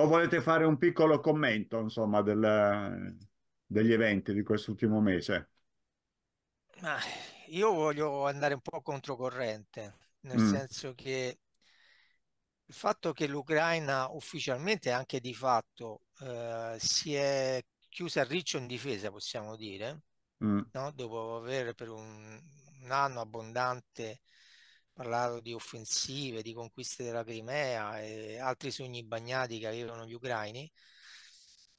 o volete fare un piccolo commento, insomma, del, degli eventi di quest'ultimo mese? Ma io voglio andare un po' controcorrente, nel mm. senso che il fatto che l'Ucraina ufficialmente, anche di fatto, eh, si è chiusa a riccio in difesa, possiamo dire, mm. no? dopo aver per un, un anno abbondante parlato di offensive, di conquiste della Crimea e altri sogni bagnati che avevano gli ucraini.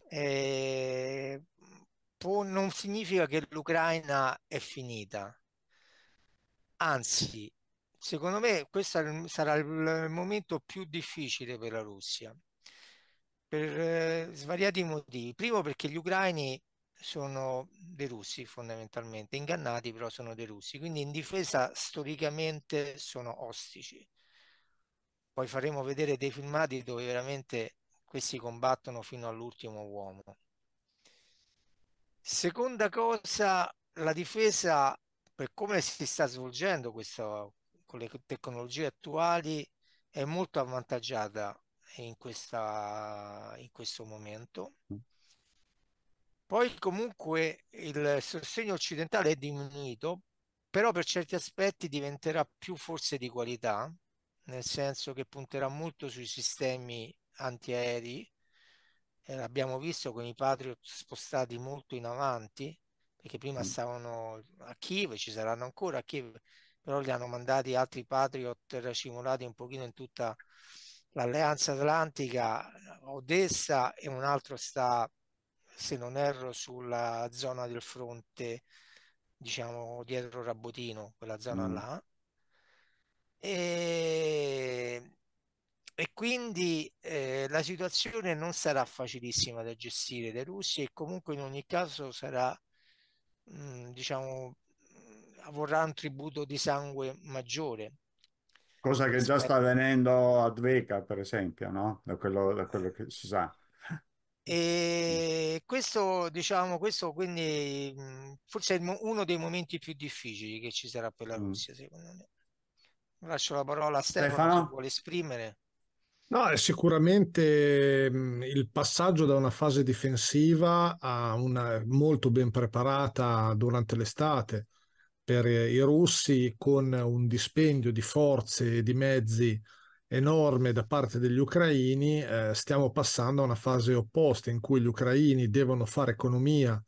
E mm, può, non significa che l'Ucraina è finita, anzi, secondo me questo sarà il momento più difficile per la Russia per eh, svariati motivi. Primo perché gli ucraini sono dei russi fondamentalmente, ingannati però sono dei russi, quindi in difesa storicamente sono ostici. Poi faremo vedere dei filmati dove veramente questi combattono fino all'ultimo uomo. Seconda cosa, la difesa per come si sta svolgendo questa, con le tecnologie attuali è molto avvantaggiata in, questa, in questo momento. Mm. Poi comunque il sostegno occidentale è diminuito, però per certi aspetti diventerà più forse di qualità, nel senso che punterà molto sui sistemi antiaerei, l'abbiamo visto con i Patriot spostati molto in avanti, perché prima mm. stavano a Kiev, ci saranno ancora a Kiev, però li hanno mandati altri Patriot racimolati un pochino in tutta l'alleanza atlantica, Odessa e un altro sta se non erro, sulla zona del fronte, diciamo dietro Rabotino, quella zona mm. là. E, e quindi eh, la situazione non sarà facilissima da gestire dai russi e comunque in ogni caso sarà, mh, mm, diciamo, avrà un tributo di sangue maggiore. Cosa che già sta avvenendo a Dveca, per esempio, no? da quello, da quello che si sa. E questo, diciamo, questo quindi mhmm, forse è uno dei momenti più difficili che ci sarà per la mm. Russia, secondo me. Lascio la parola a Stefano, se vuole esprimere. No, è sicuramente mhmm, il passaggio da una fase difensiva a una molto ben preparata durante l'estate per i russi con un dispendio di forze e di mezzi enorme da parte degli ucraini, eh, stiamo passando a una fase opposta in cui gli ucraini devono fare economia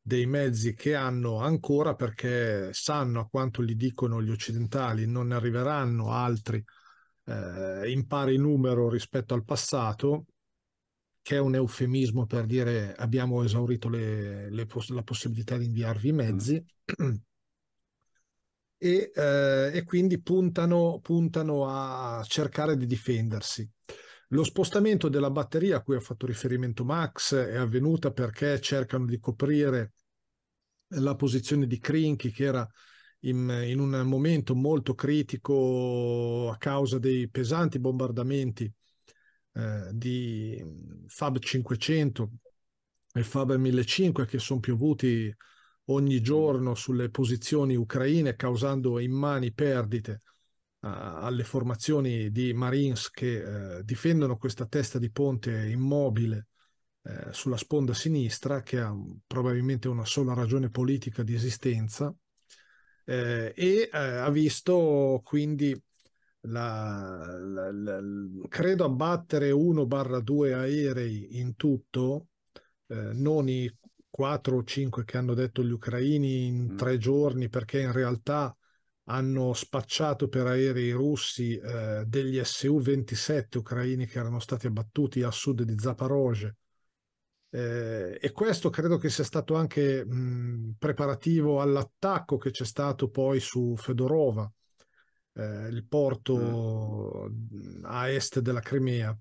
dei mezzi che hanno ancora perché sanno a quanto gli dicono gli occidentali, non ne arriveranno altri eh, in pari numero rispetto al passato, che è un eufemismo per dire abbiamo esaurito le, le la possibilità di inviarvi i mezzi. Mm. e, eh, e quindi puntano, puntano, a cercare di difendersi. Lo spostamento della batteria a cui ha fatto riferimento Max è avvenuta perché cercano di coprire la posizione di Krinky che era in, in un momento molto critico a causa dei pesanti bombardamenti eh, di Fab 500 e Fab 1500 che sono piovuti ogni giorno sulle posizioni ucraine, causando immani perdite uh, alle formazioni di Marines che uh, difendono questa testa di ponte immobile uh, sulla sponda sinistra, che ha probabilmente una sola ragione politica di esistenza, eh, e ha visto quindi la, la, la, credo abbattere 1-2 aerei in tutto, eh, non i 4 o 5 che hanno detto gli ucraini in mm. tre giorni perché in realtà hanno spacciato per aerei russi eh, degli Su-27 ucraini che erano stati abbattuti a sud di Zaporozhye. Eh, e questo credo che sia stato anche mh, preparativo all'attacco che c'è stato poi su Fedorova, eh, il porto mm. a est della Crimea.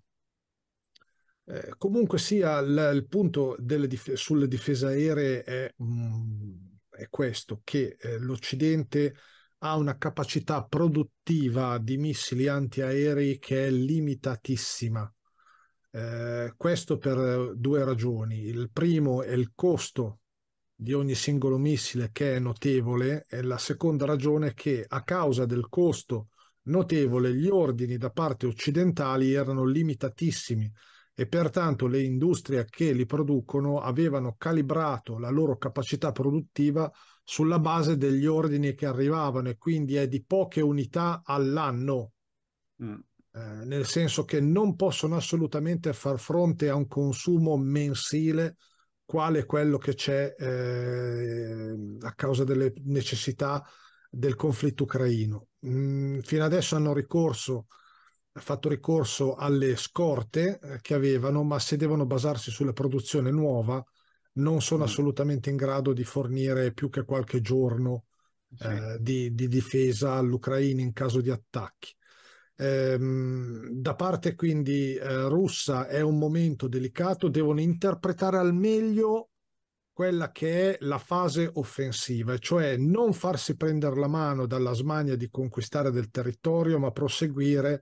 Eh, comunque sia, il, il punto dif- sulle difese aeree è, mh, mm, è questo, che eh, l'Occidente ha una capacità produttiva di missili antiaerei che è limitatissima. Eh, questo per due ragioni. Il primo è il costo di ogni singolo missile che è notevole e la seconda ragione è che a causa del costo notevole gli ordini da parte occidentali erano limitatissimi e pertanto le industrie che li producono avevano calibrato la loro capacità produttiva sulla base degli ordini che arrivavano e quindi è di poche unità all'anno. Mm. Eh, nel senso che non possono assolutamente far fronte a un consumo mensile quale quello che c'è eh, a causa delle necessità del conflitto ucraino. Mm, fino adesso hanno ricorso fatto ricorso alle scorte eh, che avevano, ma se devono basarsi sulla produzione nuova, non sono mm. assolutamente in grado di fornire più che qualche giorno sì. eh, di, di, difesa all'Ucraina in caso di attacchi. Ehm, da parte quindi eh, russa è un momento delicato, devono interpretare al meglio quella che è la fase offensiva, cioè non farsi prendere la mano dalla smania di conquistare del territorio, ma proseguire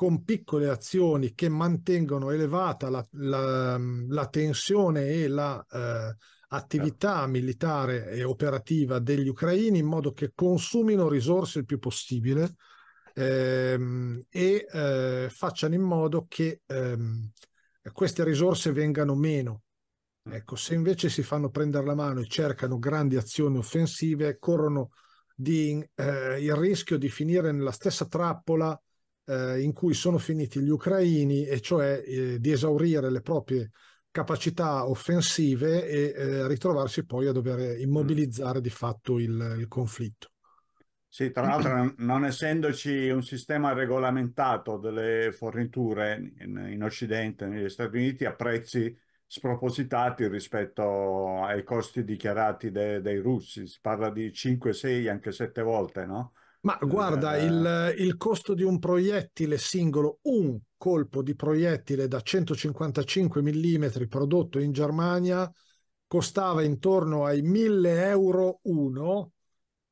con piccole azioni che mantengono elevata la, la, la tensione e la eh, attività certo. militare e operativa degli ucraini in modo che consumino risorse il più possibile ehm, e eh, facciano in modo che ehm, queste risorse vengano meno. Mm. Ecco, se invece si fanno prendere la mano e cercano grandi azioni offensive, corrono di, eh, il rischio di finire nella stessa trappola eh, in cui sono finiti gli ucraini, e cioè eh, di esaurire le proprie capacità offensive e eh, ritrovarsi poi a dover immobilizzare di fatto il, il conflitto. Sì, tra l'altro non essendoci un sistema regolamentato delle forniture in, in Occidente, negli Stati Uniti, a prezzi spropositati rispetto ai costi dichiarati de, dei russi, si parla di 5, 6, anche 7 volte, no? Ma eh, guarda, eh, il, eh. il, costo di un proiettile singolo, un colpo di proiettile da 155 mm prodotto in Germania costava intorno ai 1000 euro uno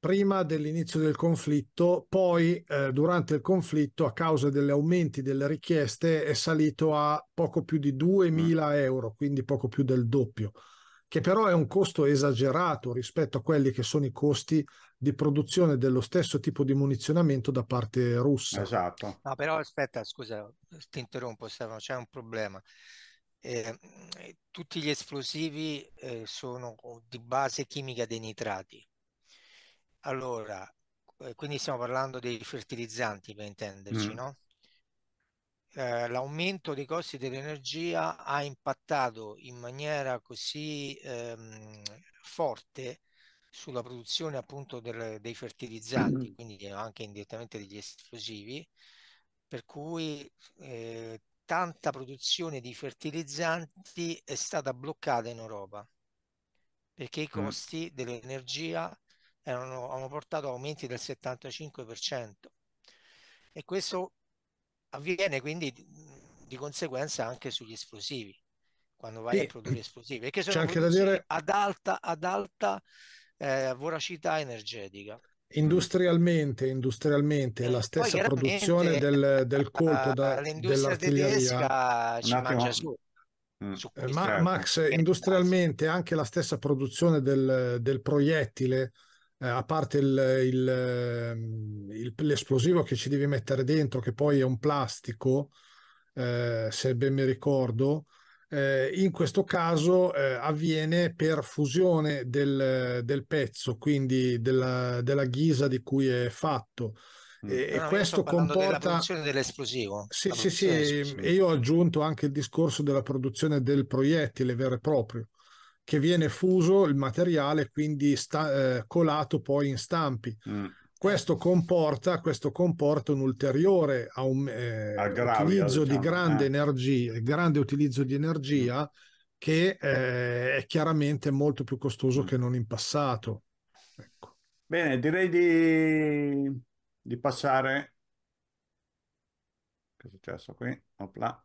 prima dell'inizio del conflitto, poi eh, durante il conflitto a causa degli aumenti delle richieste è salito a poco più di 2000 mm. euro, quindi poco più del doppio che però è un costo esagerato rispetto a quelli che sono i costi di produzione dello stesso tipo di munizionamento da parte russa. Esatto. No, però aspetta, scusa, ti interrompo Stefano, c'è un problema. Eh, tutti gli esplosivi eh, sono di base chimica dei nitrati. Allora, eh, quindi stiamo parlando dei fertilizzanti per intenderci, mm. no? Eh, l'aumento dei costi dell'energia ha impattato in maniera così ehm, forte sulla produzione appunto del, dei fertilizzanti, mm. quindi anche indirettamente degli esplosivi, per cui eh, tanta produzione di fertilizzanti è stata bloccata in Europa perché i mm. costi dell'energia erano, hanno portato a aumenti del 75% e questo avviene quindi di conseguenza anche sugli esplosivi quando vai sì. a produrre esplosivi perché sono anche da dire... ad alta, ad alta eh, voracità energetica industrialmente, industrialmente è la eh, stessa produzione del, del colpo da, l'industria ci mangia su Mm. Eh, Ma, Max, industrialmente anche la stessa produzione del, del proiettile eh, a parte ehm, l'esplosivo che ci devi mettere dentro, che poi è un plastico, eh, se ben mi ricordo, eh, in questo caso eh, avviene per fusione del, del pezzo, quindi della, della, ghisa di cui è fatto. Mm. E, no, questo comporta. dell'esplosivo. Sì, sì, sì. E io ho aggiunto anche il discorso della produzione del proiettile vero e proprio che viene fuso il materiale, quindi sta, eh, colato poi in stampi. Mm. Questo, comporta, questo comporta, un ulteriore aum- eh, Aggravia, utilizzo diciamo, di grande eh. energia, grande utilizzo di energia mm. che eh, è chiaramente molto più costoso mm. che non in passato. Ecco. Bene, direi di, di passare. Che è successo qui? Opla.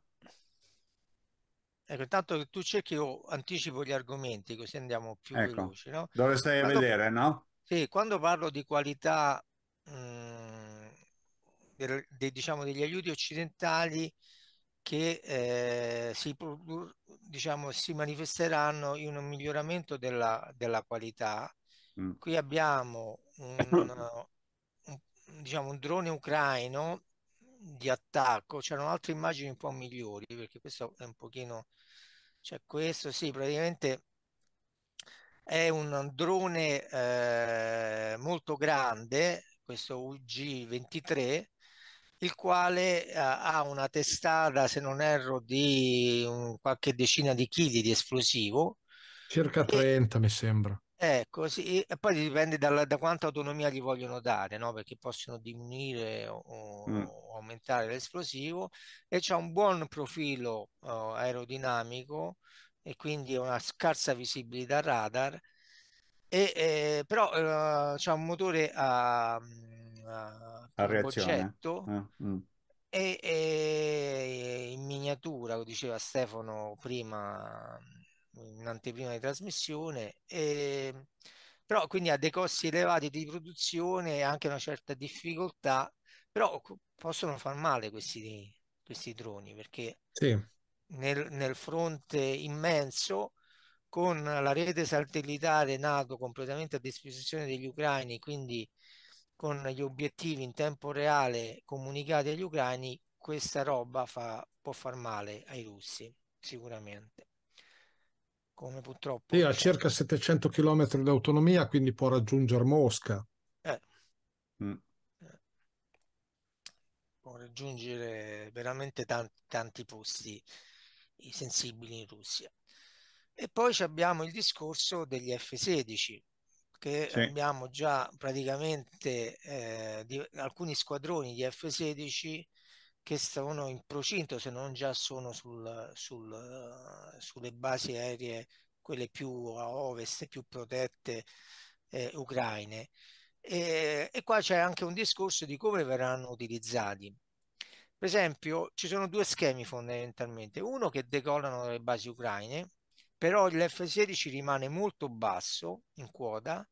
Ecco, intanto che tu cerchi, io anticipo gli argomenti così andiamo più ecco, veloci. No? Dove stai quando, a vedere, no? Sì, quando parlo di qualità mh, mhmm, de, de, diciamo, degli aiuti occidentali che eh, si, diciamo, si, manifesteranno in un miglioramento della, della qualità, mm. qui abbiamo un, un, diciamo, un drone ucraino di attacco, c'erano altre immagini un po' migliori, perché questo è un pochino, cioè questo sì, praticamente è un drone eh, molto grande, questo UG23, il quale eh, ha una testata, se non erro, di un, qualche decina di chili di esplosivo. Circa 30 e, mi sembra. Ecco, sì, e poi dipende dalla, da quanta autonomia gli vogliono dare, no? perché possono diminuire o, mm. o aumentare l'esplosivo e c'è un buon profilo uh, aerodinamico e quindi una scarsa visibilità radar, e, eh, però uh, c'è un motore a, mm, a, a concetto eh. mm. e, e in miniatura, lo diceva Stefano prima in anteprima di trasmissione, e, ehm, però quindi ha dei costi elevati di produzione e anche una certa difficoltà, però possono far male questi, questi droni perché sì. nel, nel fronte immenso con la rete satellitare NATO completamente a disposizione degli ucraini, quindi con gli obiettivi in tempo reale comunicati agli ucraini, questa roba fa, può far male ai russi, sicuramente come purtroppo... Sì, ha circa 700 km di autonomia, quindi può raggiungere Mosca. Eh. Mm. Eh. Può raggiungere veramente tanti, tanti posti sensibili in Russia. E poi abbiamo il discorso degli F-16, che sì. abbiamo già praticamente eh, di, alcuni squadroni di F-16 che sono in procinto, se non già sono sul, sul, eh, sulle basi aeree, quelle più a ovest, più protette eh, ucraine. E, e qua c'è anche un discorso di come verranno utilizzati. Per esempio, ci sono due schemi fondamentalmente, uno che decollano dalle basi ucraine, però l'F-16 rimane molto basso in quota,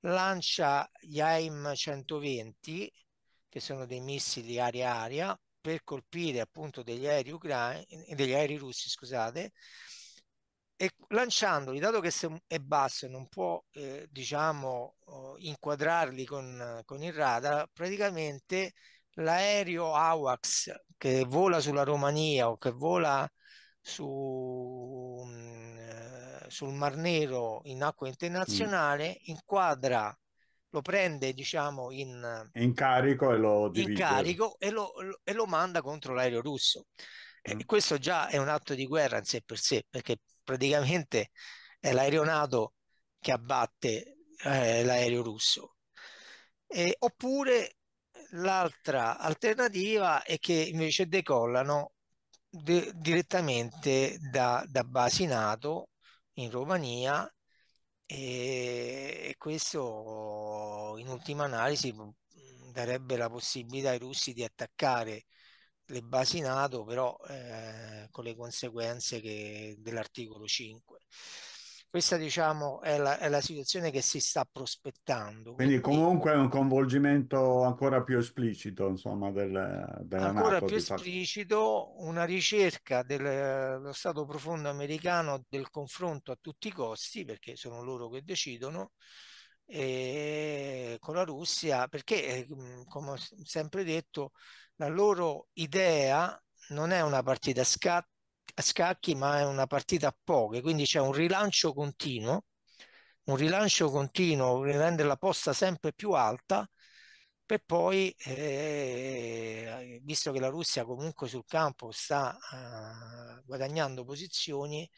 lancia gli AIM 120, che sono dei missili aria-aria, per colpire appunto degli aerei, ucraini, eh, degli aerei russi, scusate, e lanciandoli, dato che è basso e non può eh, diciamo oh, inquadrarli con, con il radar, praticamente l'aereo AWACS che vola sulla Romania o che vola su, mm, eh, sul Mar Nero in acqua mm. internazionale mm. inquadra lo prende diciamo in, in carico e lo divide. In carico e lo, e lo manda contro l'aereo russo. Mm. E questo già è un atto di guerra in sé per sé, perché praticamente è l'aeronato che abbatte eh, l'aereo russo. Eh, oppure l'altra alternativa è che invece decollano de- direttamente da, da basi NATO in Romania e questo in ultima analisi mm, mm, darebbe la possibilità ai russi di attaccare le basi NATO però eh, con le conseguenze dell'articolo 5 questa diciamo è la, è la situazione che si sta prospettando. Quindi, comunque è un coinvolgimento ancora più esplicito, insomma, del, della Ancora NATO, più esplicito una ricerca dello Stato profondo americano del confronto a tutti i costi, perché sono loro che decidono, con la Russia, perché eh, come ho sempre detto, la loro idea non è una partita a scatto, a scacchi, ma è una partita a poche, quindi c'è un rilancio continuo, un rilancio continuo rende la posta sempre più alta per poi, eh, visto che la Russia comunque sul campo sta eh, guadagnando posizioni,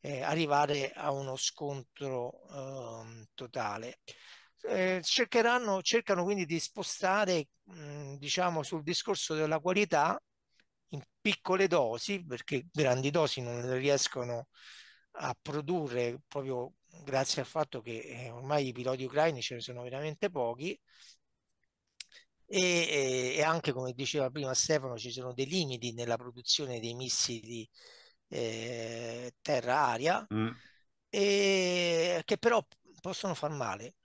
eh, arrivare a uno scontro ehm, totale. Eh, cercheranno, cercano quindi di spostare mh, diciamo sul discorso della qualità in piccole dosi, perché grandi dosi non riescono a produrre proprio grazie al fatto che eh, ormai i piloti ucraini ce ne sono veramente pochi e, e anche come diceva prima Stefano ci sono dei limiti nella produzione dei missili eh, terra-aria mm. e, che però possono far male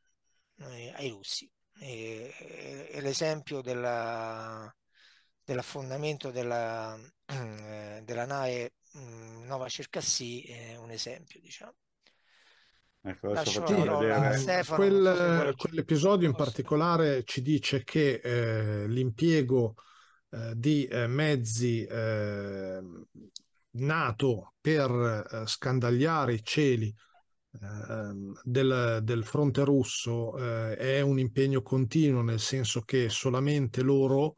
eh, ai russi. E, l'esempio della, dell'affondamento della, eh, della nave mh, mm, Nova Circassi è un esempio, diciamo. Ecco, adesso Stefano, Quel, so quell'episodio in particolare ci dice che eh, l'impiego eh, di eh, mezzi eh, nato per eh, scandagliare i cieli ehm, del, del, fronte russo eh, è un impegno continuo, nel senso che solamente loro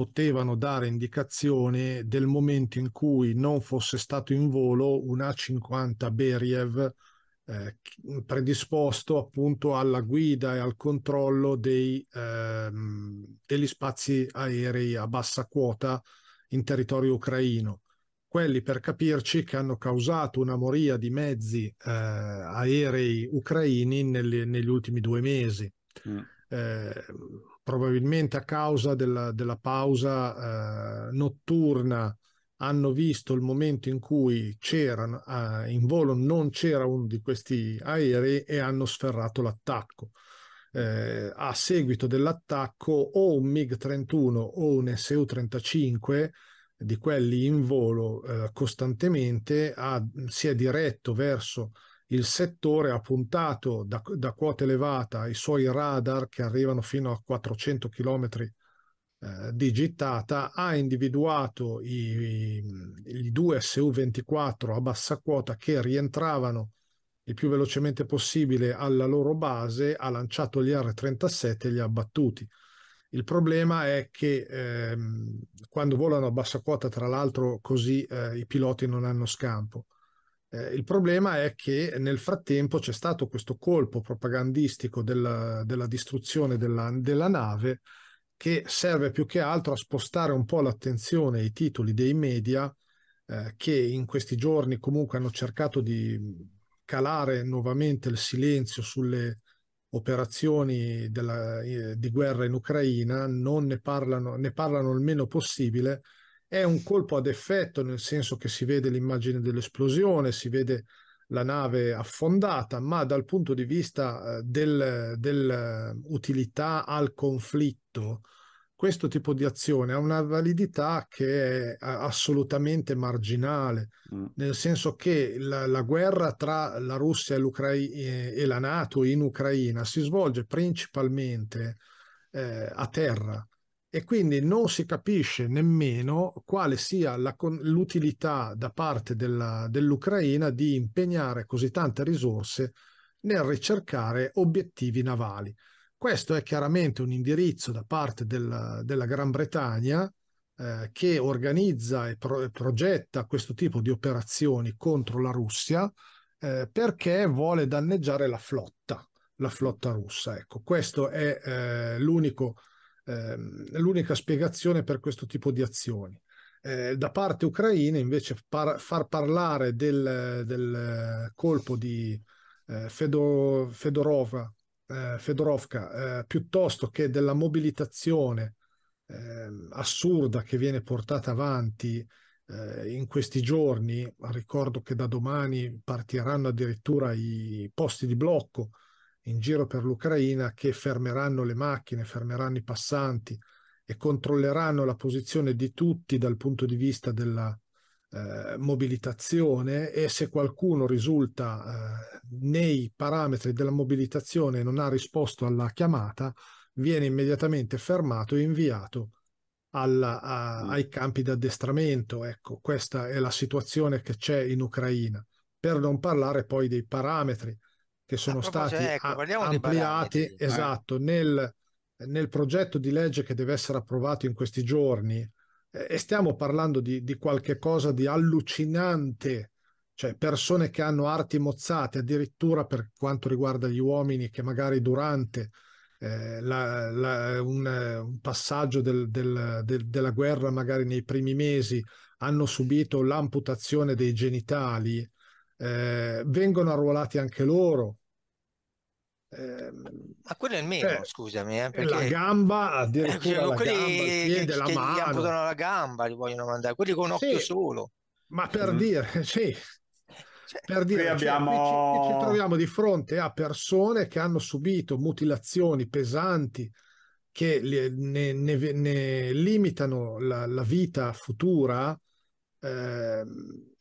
potevano dare indicazione del momento in cui non fosse stato in volo un A50 Beriev eh, predisposto appunto alla guida e al controllo dei, ehm, degli spazi aerei a bassa quota in territorio ucraino. Quelli per capirci che hanno causato una moria di mezzi eh, aerei ucraini nelle, negli ultimi due mesi. Mm. Eh, probabilmente a causa della, della pausa eh, notturna hanno visto il momento in cui c'era eh, in volo non c'era uno di questi aerei e hanno sferrato l'attacco. Eh, a seguito dell'attacco o un MiG-31 o un Su-35 di quelli in volo eh, costantemente ha, si è diretto verso il settore ha puntato da, da quota elevata i suoi radar che arrivano fino a 400 km eh, di gittata, ha individuato i, i, i due SU-24 a bassa quota che rientravano il più velocemente possibile alla loro base, ha lanciato gli R-37 e li ha abbattuti. Il problema è che ehm, quando volano a bassa quota, tra l'altro, così eh, i piloti non hanno scampo. Eh, il problema è che nel frattempo c'è stato questo colpo propagandistico della, della distruzione della, della, nave che serve più che altro a spostare un po' l'attenzione ai titoli dei media eh, che in questi giorni comunque hanno cercato di calare nuovamente il silenzio sulle operazioni della, eh, di guerra in Ucraina, non ne parlano, ne parlano il meno possibile è un colpo ad effetto, nel senso che si vede l'immagine dell'esplosione, si vede la nave affondata, ma dal punto di vista dell'utilità eh, del eh, al conflitto, questo tipo di azione ha una validità che è eh, assolutamente marginale, mm. nel senso che la, la, guerra tra la Russia e, e, la Nato in Ucraina si svolge principalmente eh, a terra e quindi non si capisce nemmeno quale sia la, l'utilità da parte della, dell'Ucraina di impegnare così tante risorse nel ricercare obiettivi navali. Questo è chiaramente un indirizzo da parte del, della Gran Bretagna eh, che organizza e, pro, progetta questo tipo di operazioni contro la Russia eh, perché vuole danneggiare la flotta, la flotta russa. Ecco, questo è eh, l'unico Ehm, l'unica spiegazione per questo tipo di azioni. Eh, da parte ucraina invece par- far parlare del, del colpo di eh, Fedor- Fedorova, eh, Fedorovka eh, piuttosto che della mobilitazione ehm, assurda che viene portata avanti eh, in questi giorni, ricordo che da domani partiranno addirittura i posti di blocco in giro per l'Ucraina che fermeranno le macchine, fermeranno i passanti e controlleranno la posizione di tutti dal punto di vista della eh, mobilitazione e se qualcuno risulta eh, nei parametri della mobilitazione e non ha risposto alla chiamata, viene immediatamente fermato e inviato alla, a, mm. ai campi di addestramento. Ecco, questa è la situazione che c'è in Ucraina. Per non parlare poi dei parametri che sono stati ecco, ampliati eh. esatto, eh. nel, nel, progetto di legge che deve essere approvato in questi giorni eh, e stiamo parlando di, di qualche cosa di allucinante, cioè persone che hanno arti mozzate addirittura per quanto riguarda gli uomini che magari durante eh, la, la, un, un, passaggio del, del, del, della guerra magari nei primi mesi hanno subito l'amputazione dei genitali. Eh, vengono arruolati anche loro, Ehm, ma quello è il meno, cioè, scusami, eh, perché... Cioè, la gamba, addirittura cioè, quelli gamba, il piede, che, la che mano. Gli amputano la gamba, li vogliono mandare, quelli con un sì, occhio solo. Ma per mm. dire, sì, cioè, per dire, cioè, abbiamo... ci, ci, troviamo di fronte a persone che hanno subito mutilazioni pesanti che ne, ne, ne limitano la, la, vita futura eh,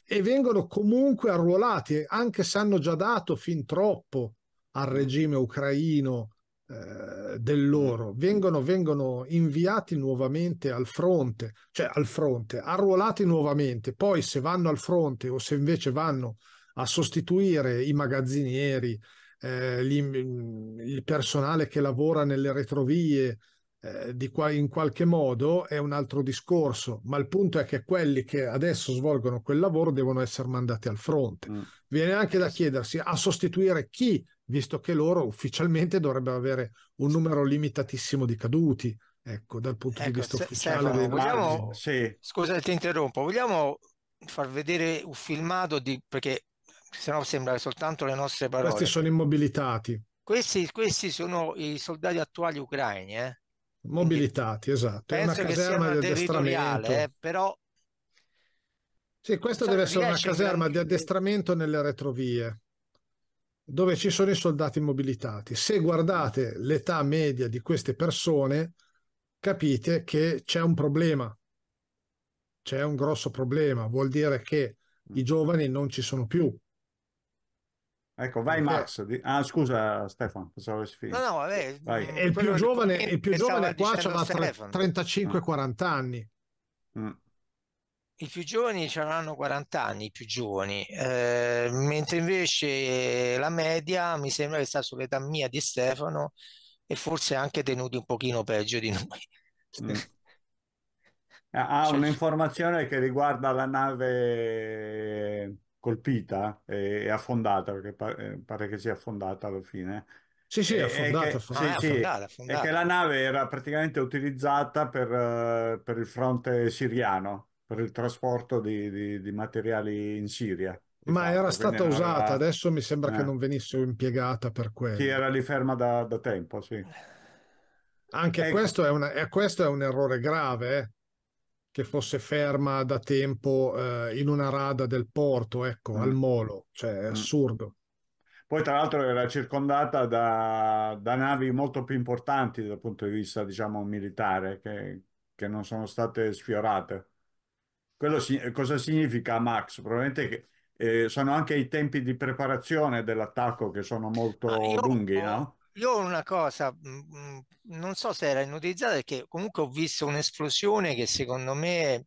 e vengono comunque arruolati, anche se hanno già dato fin troppo al regime ucraino eh, dell'oro, mm. vengono, vengono, inviati nuovamente al fronte, cioè al fronte, arruolati nuovamente, poi se vanno al fronte o se invece vanno a sostituire i magazzinieri, eh, mm, il personale che lavora nelle retrovie, eh, di qua, in qualche modo è un altro discorso, ma il punto è che quelli che adesso svolgono quel lavoro devono essere mandati al fronte. Mm. Viene anche da chiedersi a sostituire chi visto che loro ufficialmente dovrebbero avere un numero limitatissimo di caduti. Ecco, dal punto ecco, di vista se, ufficiale Stefano, vogliamo, sì. Scusa, ti interrompo. Vogliamo far vedere un filmato di, perché sennò sembra soltanto le nostre parole. Questi sono immobilitati. Questi, questi sono i soldati attuali ucraini, eh? Mobilitati, Quindi, esatto. È una caserma di addestramento. Eh, però sì, questa deve essere una caserma di addestramento nelle retrovie dove ci sono i soldati mobilitati. Se guardate l'età media di queste persone, capite che c'è un problema, c'è un grosso problema, vuol dire che mm. i giovani non ci sono più. Ecco, vai Perché... Max. Di... Ah, scusa Stefano, pensavo avessi finito. No, no, vabbè. Il più, giovane, il più giovane, qua aveva 35-40 anni. Mm i più giovani ce l'hanno 40 anni, i più giovani, eh, mentre invece la media mi sembra che sta sull'età mia di Stefano e forse anche tenuti un pochino peggio di noi. Sì. Mm. Ha cioè, un'informazione che riguarda la nave colpita e eh, affondata, perché eh, pare, che sia affondata alla fine. Sì, sì, affondata. Che, ah, sì, sì, affondata, affondata. che la nave era praticamente utilizzata per, eh, per il fronte siriano per il trasporto di, di, di materiali in Siria. Ma fatto, era esatto, stata usata, era... adesso mi sembra eh. che non venisse impiegata per quello. Sì, era lì ferma da, da tempo, sì. Anche ecco. questo, è una, questo, è un errore grave, eh? che fosse ferma da tempo eh, in una rada del porto, ecco, mm. al molo, cioè è mm. assurdo. Poi tra l'altro era circondata da, da, navi molto più importanti dal punto di vista, diciamo, militare, che, che non sono state sfiorate. Quello si- eh, cosa significa Max? Probabilmente che eh, sono anche i tempi di preparazione dell'attacco che sono molto io, lunghi, no? Io ho una cosa, mm, mm, non so se era inutilizzata perché comunque ho visto un'esplosione che secondo me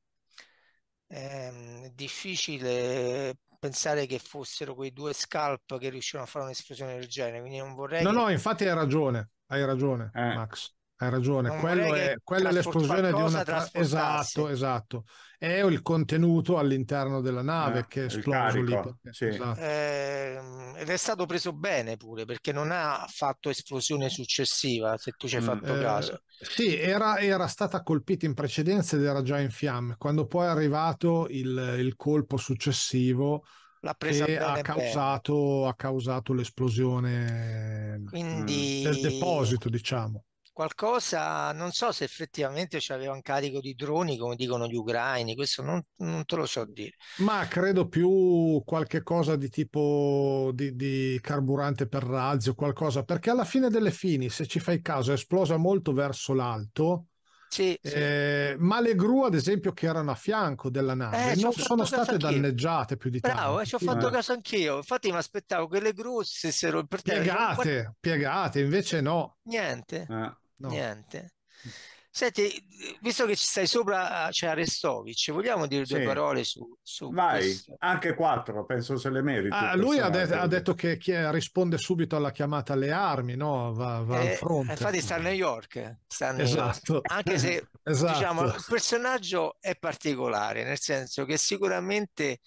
ehm, è difficile pensare che fossero quei due scalp che riuscivano a fare un'esplosione del genere, quindi non vorrei... No, che... no, infatti hai ragione, hai ragione eh. Max. Hai ragione, quello è, quella è l'esplosione di una tra... esatto, esatto. È il contenuto all'interno della nave eh, che è esploso lì. Sì. Esatto. Eh, ed è stato preso bene pure perché non ha fatto esplosione successiva, se tu ci hai mm, fatto mm. caso. sì, era, era, stata colpita in precedenza ed era già in fiamme. Quando poi è arrivato il, il colpo successivo, l'ha presa che ha causato, ha causato, l'esplosione Quindi... del deposito, diciamo qualcosa, non so se effettivamente c'aveva un carico di droni come dicono gli ucraini, questo non, non te lo so dire. Ma credo più qualche cosa di tipo di, di, carburante per razzi o qualcosa, perché alla fine delle fini, se ci fai caso, è esplosa molto verso l'alto. Sì, eh, sì. ma le gru, ad esempio, che erano a fianco della nave, eh, non sono state danneggiate più di eh, tanto. Bravo, ci ho fatto eh. caso anch'io. Infatti, mi aspettavo che le gru stessero per terra. Piegate, piegate, invece no. Niente. Eh. No. Niente. Mm. Senti, visto che ci stai sopra, c'è cioè Arestovic, vogliamo dire due sì. parole su, su Vai, questo? anche quattro, penso se le meriti. Ah, lui ha, de- ha, detto che, che, risponde subito alla chiamata alle armi, no? va, va eh, al fronte. Infatti sta a New York, sta a New esatto. York. anche se esatto. diciamo, il personaggio è particolare, nel senso che sicuramente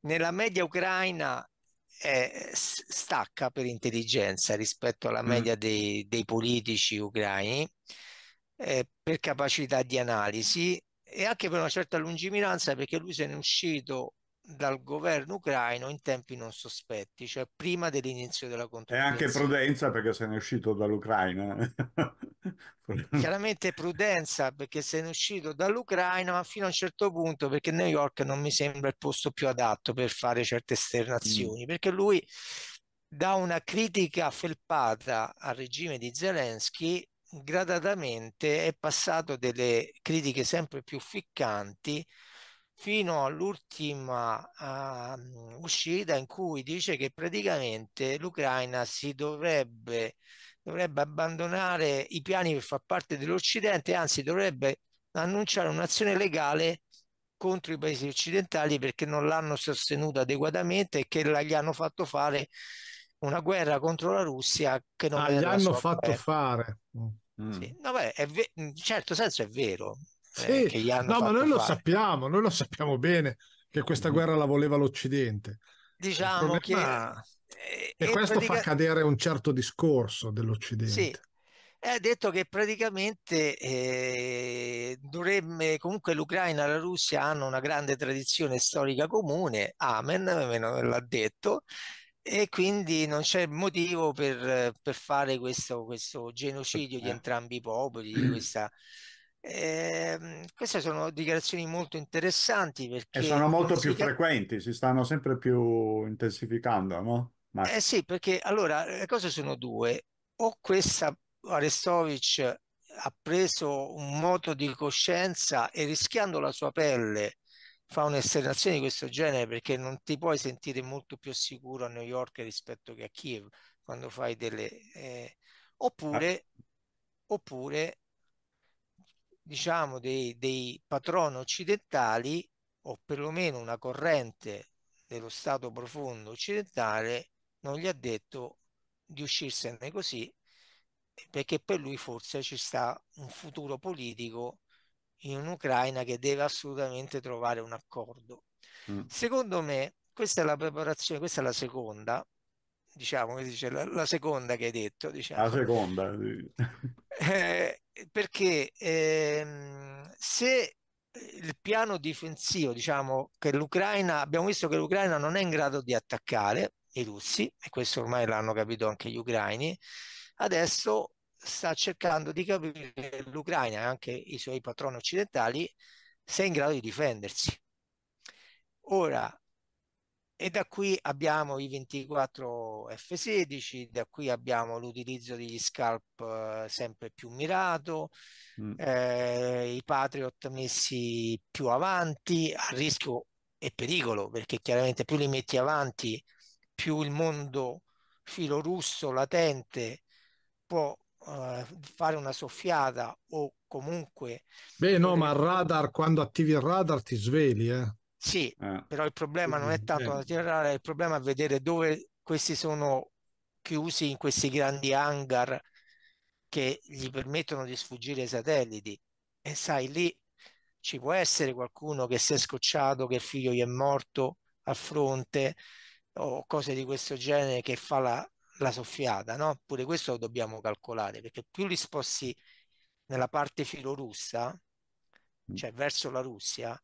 nella media ucraina eh, stacca per intelligenza rispetto alla mm. media mm. dei, dei, politici ucraini, eh, per capacità di analisi e anche per una certa lungimiranza perché lui se ne è uscito dal governo ucraino in tempi non sospetti, cioè prima dell'inizio della controversia. E anche prudenza perché se ne è uscito dall'Ucraina. Eh. Chiaramente prudenza perché se ne è uscito dall'Ucraina, ma fino a un certo punto perché New York non mi sembra il posto più adatto per fare certe esternazioni, mm. perché lui da una critica felpata al regime di Zelensky gradatamente è passato delle critiche sempre più ficcanti fino all'ultima uh, uscita in cui dice che praticamente l'Ucraina si dovrebbe, dovrebbe abbandonare i piani per far parte dell'Occidente, anzi dovrebbe annunciare un'azione legale contro i paesi occidentali perché non l'hanno sostenuta adeguatamente e che la, gli hanno fatto fare una guerra contro la Russia che non ah, gli hanno fatto guerra. fare. Mm. Sì. No, beh, è ve- in certo senso è vero, sì. Eh, che gli hanno No, ma noi lo sappiamo, noi lo sappiamo bene che questa mm-hmm. guerra la voleva l'Occidente. Diciamo che... E, e eh, questo pratica... fa cadere un certo discorso dell'Occidente. Sì, ha detto che praticamente eh, dovrebbe, comunque l'Ucraina e la Russia hanno una grande tradizione storica comune, amen, almeno l'ha detto, e quindi non c'è motivo per, per fare questo, questo genocidio di eh. entrambi i popoli, questa eh, queste sono dichiarazioni molto interessanti perché... E sono molto più che... frequenti, si stanno sempre più intensificando, no? Ma... Eh sì, perché allora le cose sono due. O questa Arestovic ha preso un moto di coscienza e rischiando la sua pelle fa un'esternazione di questo genere perché non ti puoi sentire molto più sicuro a New York rispetto che a Kiev quando fai delle... Eh... oppure... Ah. oppure diciamo, dei, dei patroni occidentali o perlomeno una corrente dello Stato profondo occidentale non gli ha detto di uscirsene così perché per lui forse ci sta un futuro politico in un'Ucraina che deve assolutamente trovare un accordo. Mm. Secondo me questa è la preparazione, questa è la seconda, diciamo, dice, la, la, seconda che hai detto. Diciamo. La seconda. Sì. Eh, perché ehm, se il piano difensivo, diciamo, che l'Ucraina, abbiamo visto che l'Ucraina non è in grado di attaccare i russi, e questo ormai l'hanno capito anche gli ucraini, adesso sta cercando di capire che l'Ucraina e anche i suoi patroni occidentali sia in grado di difendersi. Ora, e da qui abbiamo i 24 F16, da qui abbiamo l'utilizzo degli scalp eh, sempre più mirato, mm. eh, i Patriot messi più avanti a rischio e pericolo, perché chiaramente più li metti avanti, più il mondo filo russo latente può eh, fare una soffiata o comunque... Beh no, ma il radar, quando attivi il radar ti svegli, eh? Sì, eh. però il problema non è tanto la tirare, il problema è vedere dove questi sono chiusi in questi grandi hangar che gli permettono di sfuggire ai satelliti. E sai, lì ci può essere qualcuno che si è scocciato, che il figlio gli è morto a fronte o cose di questo genere che fa la, la soffiata, no? Pure questo lo dobbiamo calcolare, perché più li sposti nella parte filorussa, mm. cioè verso la Russia,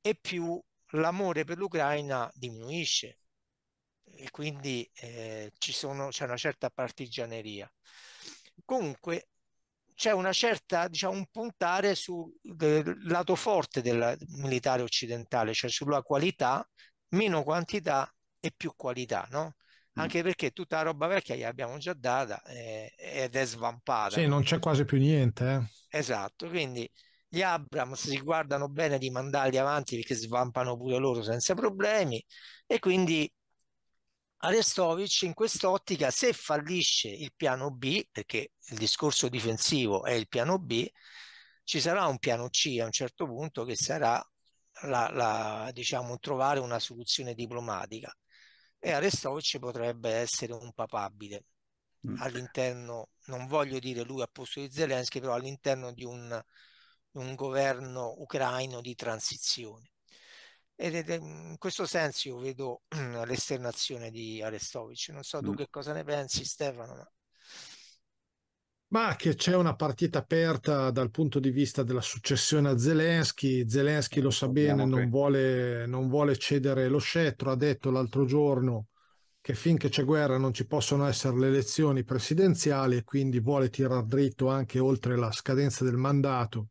e più l'amore per l'Ucraina diminuisce e quindi eh, c'è una certa partigianeria. Comunque c'è una certa, diciamo, un puntare sul lato forte del militare occidentale, cioè sulla qualità, meno quantità e più qualità, no? Mm. anche perché tutta la roba vecchia gli abbiamo già data eh, ed è svampata. Sì, non c'è quasi più niente. Eh. Esatto, quindi gli Abrams si guardano bene di mandarli avanti perché svampano pure loro senza problemi e quindi Arestovic in quest'ottica se fallisce il piano B, perché il discorso difensivo è il piano B, ci sarà un piano C a un certo punto che sarà la, la, diciamo, trovare una soluzione diplomatica e Arestovic potrebbe essere un papabile mm. all'interno, non voglio dire lui a posto di Zelensky, però all'interno di un un governo ucraino di transizione. Ed in questo senso io vedo l'esternazione di Arestovic. Non so tu mm. che cosa ne pensi, Stefano. Ma... ma... che c'è una partita aperta dal punto di vista della successione a Zelensky. Zelensky eh, lo sa bene, non, vuole, non vuole, cedere lo scettro. Ha detto l'altro giorno che finché c'è guerra non ci possono essere le elezioni presidenziali e quindi vuole tirar dritto anche oltre la scadenza del mandato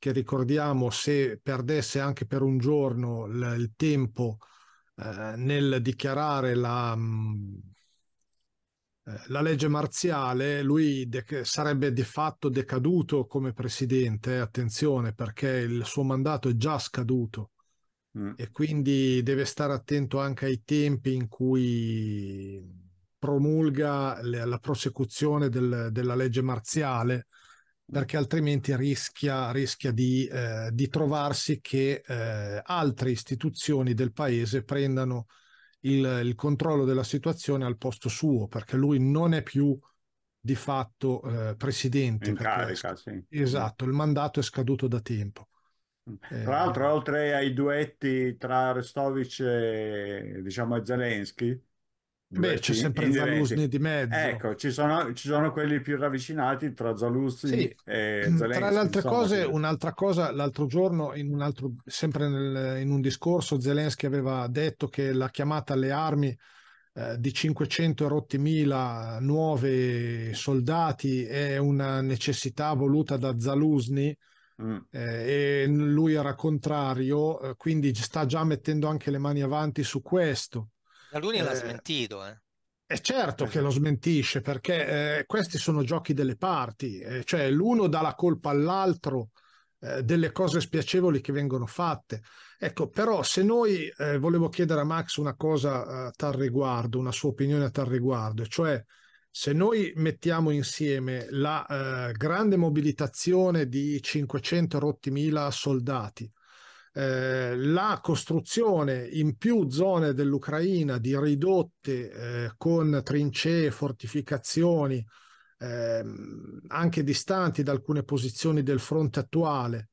che ricordiamo se perdesse anche per un giorno l- il tempo eh, nel dichiarare la, mm, eh, la legge marziale, lui de- sarebbe di fatto decaduto come presidente, attenzione, perché il suo mandato è già scaduto mm. e quindi deve stare attento anche ai tempi in cui promulga le- la prosecuzione del- della legge marziale perché altrimenti rischia, rischia di, eh, di, trovarsi che eh, altre istituzioni del paese prendano il, il, controllo della situazione al posto suo, perché lui non è più di fatto eh, presidente. In carica, sì. Esatto, il mandato è scaduto da tempo. Mm. Eh, tra l'altro, oltre ai duetti tra Restovic e, diciamo, e Zelensky, Beh, c'è sempre Zalusni di mezzo. Ecco, ci sono, ci sono, quelli più ravvicinati tra Zalusni sì. e Zelensky. Mm, tra le altre insomma, cose, sì. un'altra cosa, l'altro giorno, un altro, sempre nel, in un discorso, Zelensky aveva detto che la chiamata alle armi eh, di 500 e rotti mila nuovi soldati è una necessità voluta da Zalusni. Mm. Eh, e lui era contrario, eh, quindi sta già mettendo anche le mani avanti su questo lui L'Aluni l'ha eh, smentito, eh. È eh, certo che lo smentisce perché eh, questi sono giochi delle parti, eh, cioè l'uno dà la colpa all'altro eh, delle cose spiacevoli che vengono fatte. Ecco, però se noi eh, volevo chiedere a Max una cosa a tal riguardo, una sua opinione a tal riguardo, cioè se noi mettiamo insieme la grande mobilitazione di 500 rotti mila soldati, eh, la costruzione in più zone dell'Ucraina di ridotte eh, con trincee, fortificazioni, ehm, anche distanti da alcune posizioni del fronte attuale.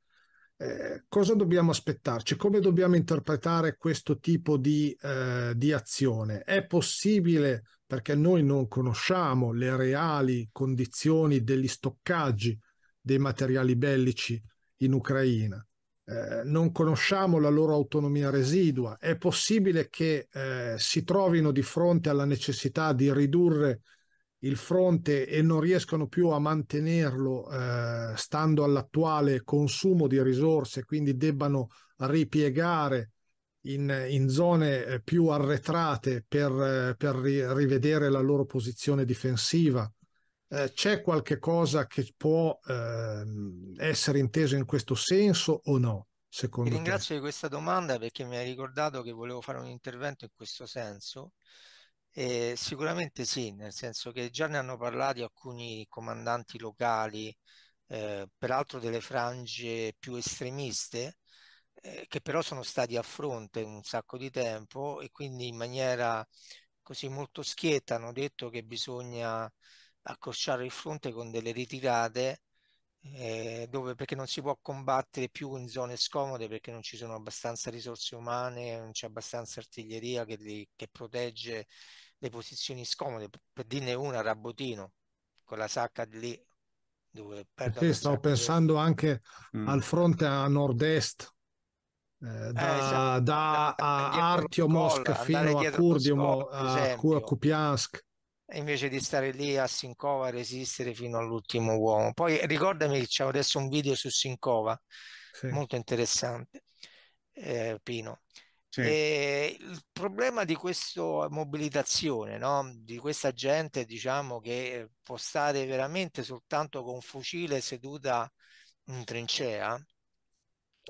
Eh, cosa dobbiamo aspettarci? Come dobbiamo interpretare questo tipo di, eh, di azione? È possibile, perché noi non conosciamo le reali condizioni degli stoccaggi dei materiali bellici in Ucraina, eh, non conosciamo la loro autonomia residua, è possibile che eh, si trovino di fronte alla necessità di ridurre il fronte e non riescano più a mantenerlo eh, stando all'attuale consumo di risorse, quindi debbano ripiegare in, in zone eh, più arretrate per, eh, per rivedere la loro posizione difensiva eh, c'è qualche cosa che può ehm, essere inteso in questo senso o no? Secondo Ti ringrazio te? di questa domanda perché mi hai ricordato che volevo fare un intervento in questo senso. Eh, sicuramente sì, nel senso che già ne hanno parlato alcuni comandanti locali, eh, peraltro delle frange più estremiste, eh, che però sono stati a fronte un sacco di tempo e quindi in maniera così molto schietta hanno detto che bisogna accorciare il fronte con delle ritirate eh, dove, perché non si può combattere più in zone scomode perché non ci sono abbastanza risorse umane, non c'è abbastanza artiglieria che, li, che protegge le posizioni scomode. Per, dirne una, Rabotino, con la sacca lì dove eh, perdono. Sì, stavo pensando di... anche mm. al fronte a nord-est. Eh, da, eh, esatto. da, da a fino a Kurdium, a, a Kupiansk invece di stare lì a Sincova a resistere fino all'ultimo uomo. Poi ricordami che c'è adesso un video su Sincova, sì. molto interessante, eh, Pino. Sì. il problema di questa mobilitazione, no? di questa gente diciamo, che può stare veramente soltanto con un fucile seduta in trincea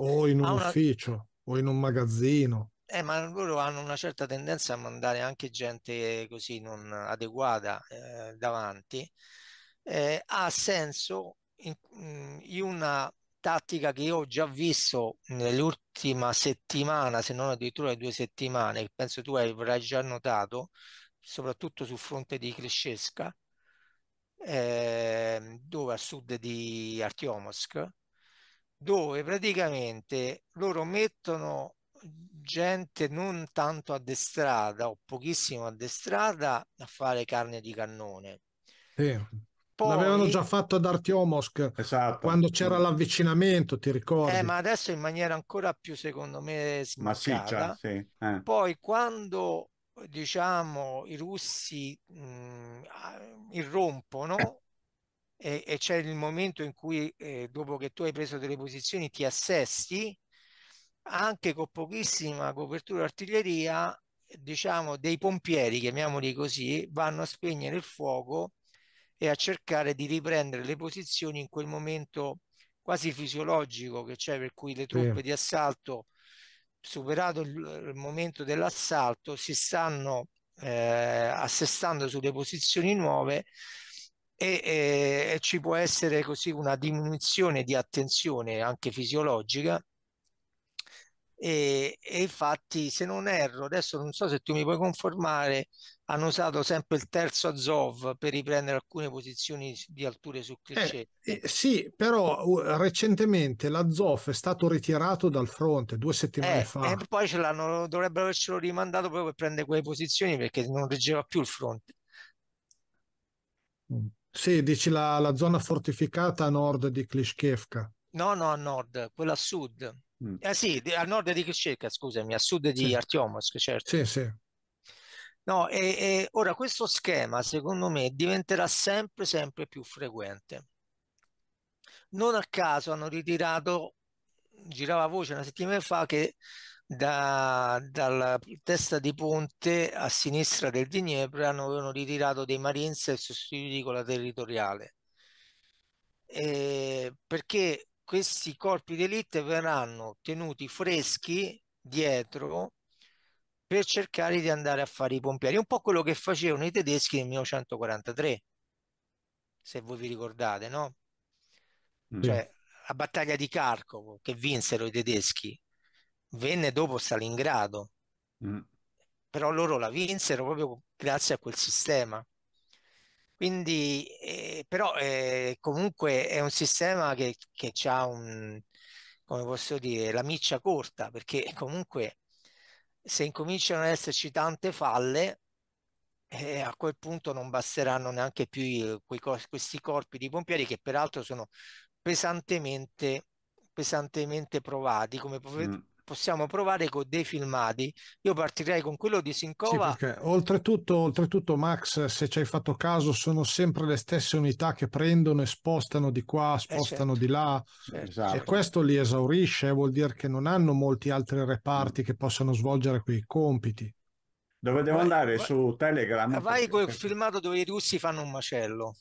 o in un una... ufficio o in un magazzino eh, ma loro hanno una certa tendenza a mandare anche gente così non adeguata eh, davanti. Eh, ha senso in, in mhmm, una tattica che io ho già visto nell'ultima settimana, se non addirittura le due settimane, penso tu avrai già notato, soprattutto sul fronte di Crescesca, eh, dove a sud di Artiomovsk, dove praticamente loro mettono gente non tanto addestrata o pochissimo addestrata a fare carne di cannone. Sì. Poi... L'avevano già fatto ad Artiomosk esatto. quando c'era l'avvicinamento, ti ricordi? Eh, ma adesso in maniera ancora più, secondo me, smassiccia. Cioè, sì. Eh. Poi quando diciamo i russi mh, mm, irrompono e, e, c'è il momento in cui eh, dopo che tu hai preso delle posizioni ti assesti anche con pochissima copertura artiglieria, diciamo dei pompieri, chiamiamoli così, vanno a spegnere il fuoco e a cercare di riprendere le posizioni in quel momento quasi fisiologico che c'è, per cui le truppe sì. di assalto, superato il, il momento dell'assalto, si stanno eh, assestando sulle posizioni nuove e, e, e, ci può essere così una diminuzione di attenzione anche fisiologica e, e, infatti se non erro adesso non so se tu mi puoi conformare hanno usato sempre il terzo Azov per riprendere alcune posizioni di alture su Crescente eh, eh, sì però uh, recentemente l'Azov è stato ritirato dal fronte due settimane eh, fa e poi ce l'hanno dovrebbero avercelo rimandato proprio per prendere quelle posizioni perché non reggeva più il fronte mm. sì dici la, la, zona fortificata a nord di Klishkevka no no a nord quella a sud Mm. Eh sì, a nord di Krishcheka, scusami, a sud di sì. certo. Sì, sì. No, e, e ora questo schema, secondo me, diventerà sempre, sempre più frequente. Non a caso hanno ritirato, girava voce una settimana fa, che da, dalla testa di ponte a sinistra del Dnieper hanno ritirato dei Marines e sostituiti con la territoriale. Eh, perché questi corpi d'elite verranno tenuti freschi dietro per cercare di andare a fare i pompieri, un po' quello che facevano i tedeschi nel 1943, se voi vi ricordate, no? Mm. Cioè, la battaglia di Kharkov che vinsero i tedeschi venne dopo Stalingrado, mm. però loro la vinsero proprio grazie a quel sistema. Quindi, eh, però, eh, comunque è un sistema che, che ha un, come posso dire, la miccia corta, perché comunque se incominciano ad esserci tante falle, eh, a quel punto non basteranno neanche più quei, questi corpi di pompieri che peraltro sono pesantemente, pesantemente provati, come, mm possiamo provare con dei filmati. Io partirei con quello di Sincova. Sì, oltretutto, oltretutto, Max, se ci hai fatto caso, sono sempre le stesse unità che prendono e spostano di qua, spostano eh, certo. di là. Esatto. E questo li esaurisce, eh, vuol dire che non hanno molti altri reparti che possano svolgere quei compiti. Dove devo vai, andare? Vai, su Telegram? Vai perché... col filmato dove i russi fanno un macello.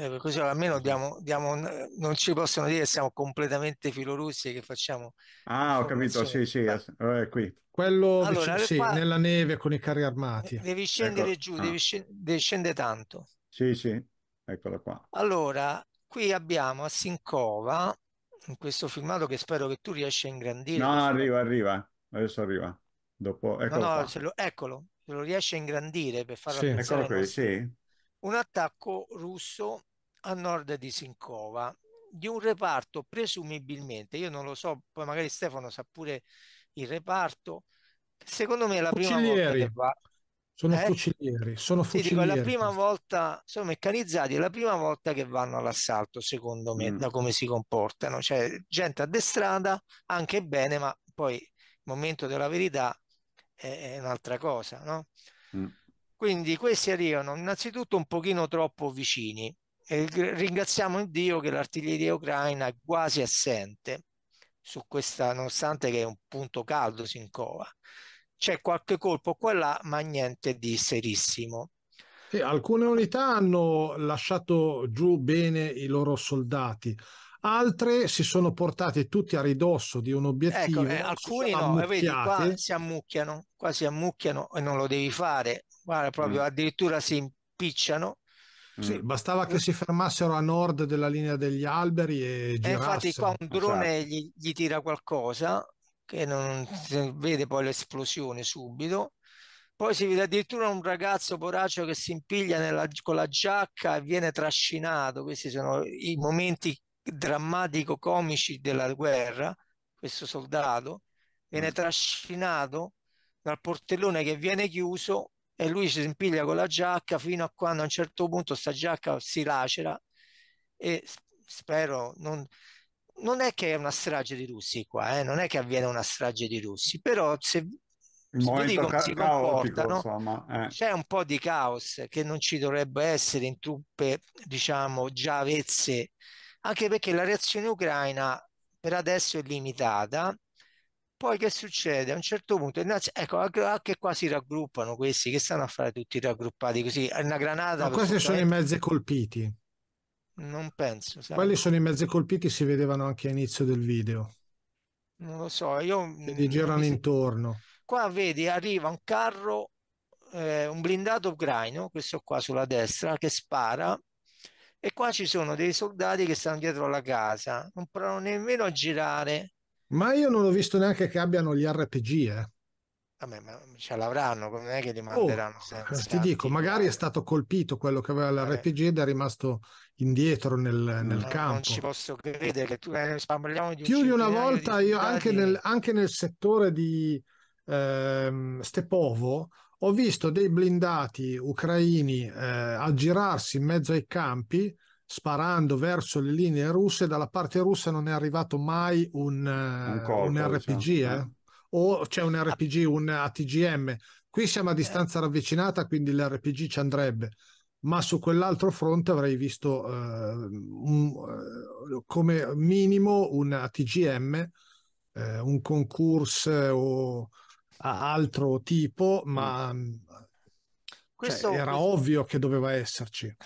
Eh, così almeno diamo, diamo, non ci possono dire che siamo completamente filorussi che facciamo. Ah, ho capito, sì, sì, eh, qui. Quello allora, vicino, sì, qua... nella neve con i carri armati. Devi scendere ecco. giù, ah. devi, scendere, devi scendere tanto. Sì, sì, eccolo qua. Allora, qui abbiamo a Sincova, in questo filmato che spero che tu riesci a ingrandire. No, no arriva, arriva, adesso arriva. Dopo, eccolo, no, no, se lo, eccolo, se lo riesci a ingrandire per farlo sì, eccolo qui, nostro... sì. Un attacco russo a nord di Sincova di un reparto presumibilmente, io non lo so, poi magari Stefano sa pure il reparto, secondo me è la prima volta che va... Sono eh? fucilieri, sono fucilieri. Dico, la prima volta, sono meccanizzati, è la prima volta che vanno all'assalto, secondo me, mm. da come si comportano. Cioè, gente addestrata, anche bene, ma poi il momento della verità è, è un'altra cosa, no? Mm. Quindi questi arrivano innanzitutto un pochino troppo vicini, e ringraziamo Dio che l'artiglieria ucraina è quasi assente su questa, nonostante che è un punto caldo si incova. C'è qualche colpo qua e là, ma niente di serissimo. Sì, alcune unità hanno lasciato giù bene i loro soldati, altre si sono portate tutti a ridosso di un obiettivo. Ecco, eh, alcuni no, eh, vedi, qua si ammucchiano, qua si ammucchiano e non lo devi fare, guarda proprio mm. addirittura si impicciano sì, mm. bastava che si fermassero a nord della linea degli alberi e girassero. infatti qua un drone esatto. gli, gli, tira qualcosa che non si vede poi l'esplosione subito. Poi si vede addirittura un ragazzo poraccio che si impiglia nella, con la giacca e viene trascinato. Questi sono i momenti drammatico-comici della guerra. Questo soldato viene mm. trascinato dal portellone che viene chiuso e lui si impiglia con la giacca fino a quando a un certo punto sta giacca si lacera e spero non, non è che è una strage di russi qua, eh? non è che avviene una strage di russi, però se vedi come ca- si comportano caotico, eh. c'è un po' di caos che non ci dovrebbe essere in truppe diciamo già avvezze, anche perché la reazione ucraina per adesso è limitata poi che succede? A un certo punto, ecco, anche qua si raggruppano questi, che stanno a fare tutti raggruppati così, è una granata. Ma questi sono i mezzi colpiti. Non penso. Sai. Quelli sono i mezzi colpiti, si vedevano anche all'inizio del video. Non lo so, io... Che mm, girano intorno. Qua vedi, arriva un carro, eh, un blindato ucraino, questo qua sulla destra, che spara e qua ci sono dei soldati che stanno dietro la casa, non provano nemmeno a girare ma io non ho visto neanche che abbiano gli RPG, eh. Vabbè, ma ce l'avranno, non è che li oh, manderanno oh, senza. Ti dico, magari è stato colpito quello che aveva eh. l'RPG ed è rimasto indietro nel, nel no, campo. Non ci posso credere. Tu, eh, di Più un di una volta, di io anche nel, anche nel, settore di ehm, Stepovo ho visto dei blindati ucraini eh, aggirarsi in mezzo ai campi sparando verso le linee russe, dalla parte russa non è arrivato mai un, un, eh, colpo, un RPG, diciamo. Eh. eh? o c'è un ah. RPG, un ATGM. Qui siamo a eh. distanza ravvicinata, quindi l'RPG ci andrebbe, ma su quell'altro fronte avrei visto eh, un, come minimo un ATGM, un concorso o altro tipo, ma mm. Cioè, questo, era questo... ovvio che doveva esserci.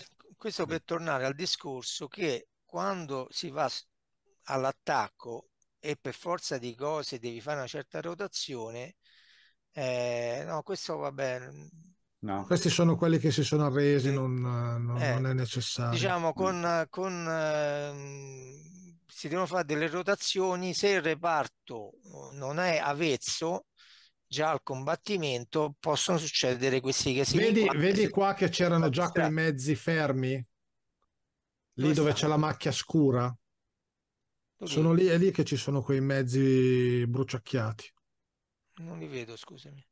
Questo per tornare al discorso che quando si va all'attacco e per forza di cose devi fare una certa rotazione, eh, no, questo va bene. No. Questi sono quelli che si sono arresi, sì. Eh. non, non, eh, non, è necessario. Diciamo, mm. con, con eh, si devono fare delle rotazioni, se il reparto non è avezzo, già al combattimento possono succedere questi casi. Vedi, vedi qua che c'erano già quei mezzi fermi, lì dove, dove c'è la macchia scura. Dove sono lì, è lì che ci sono quei mezzi bruciacchiati. Non li vedo, scusami.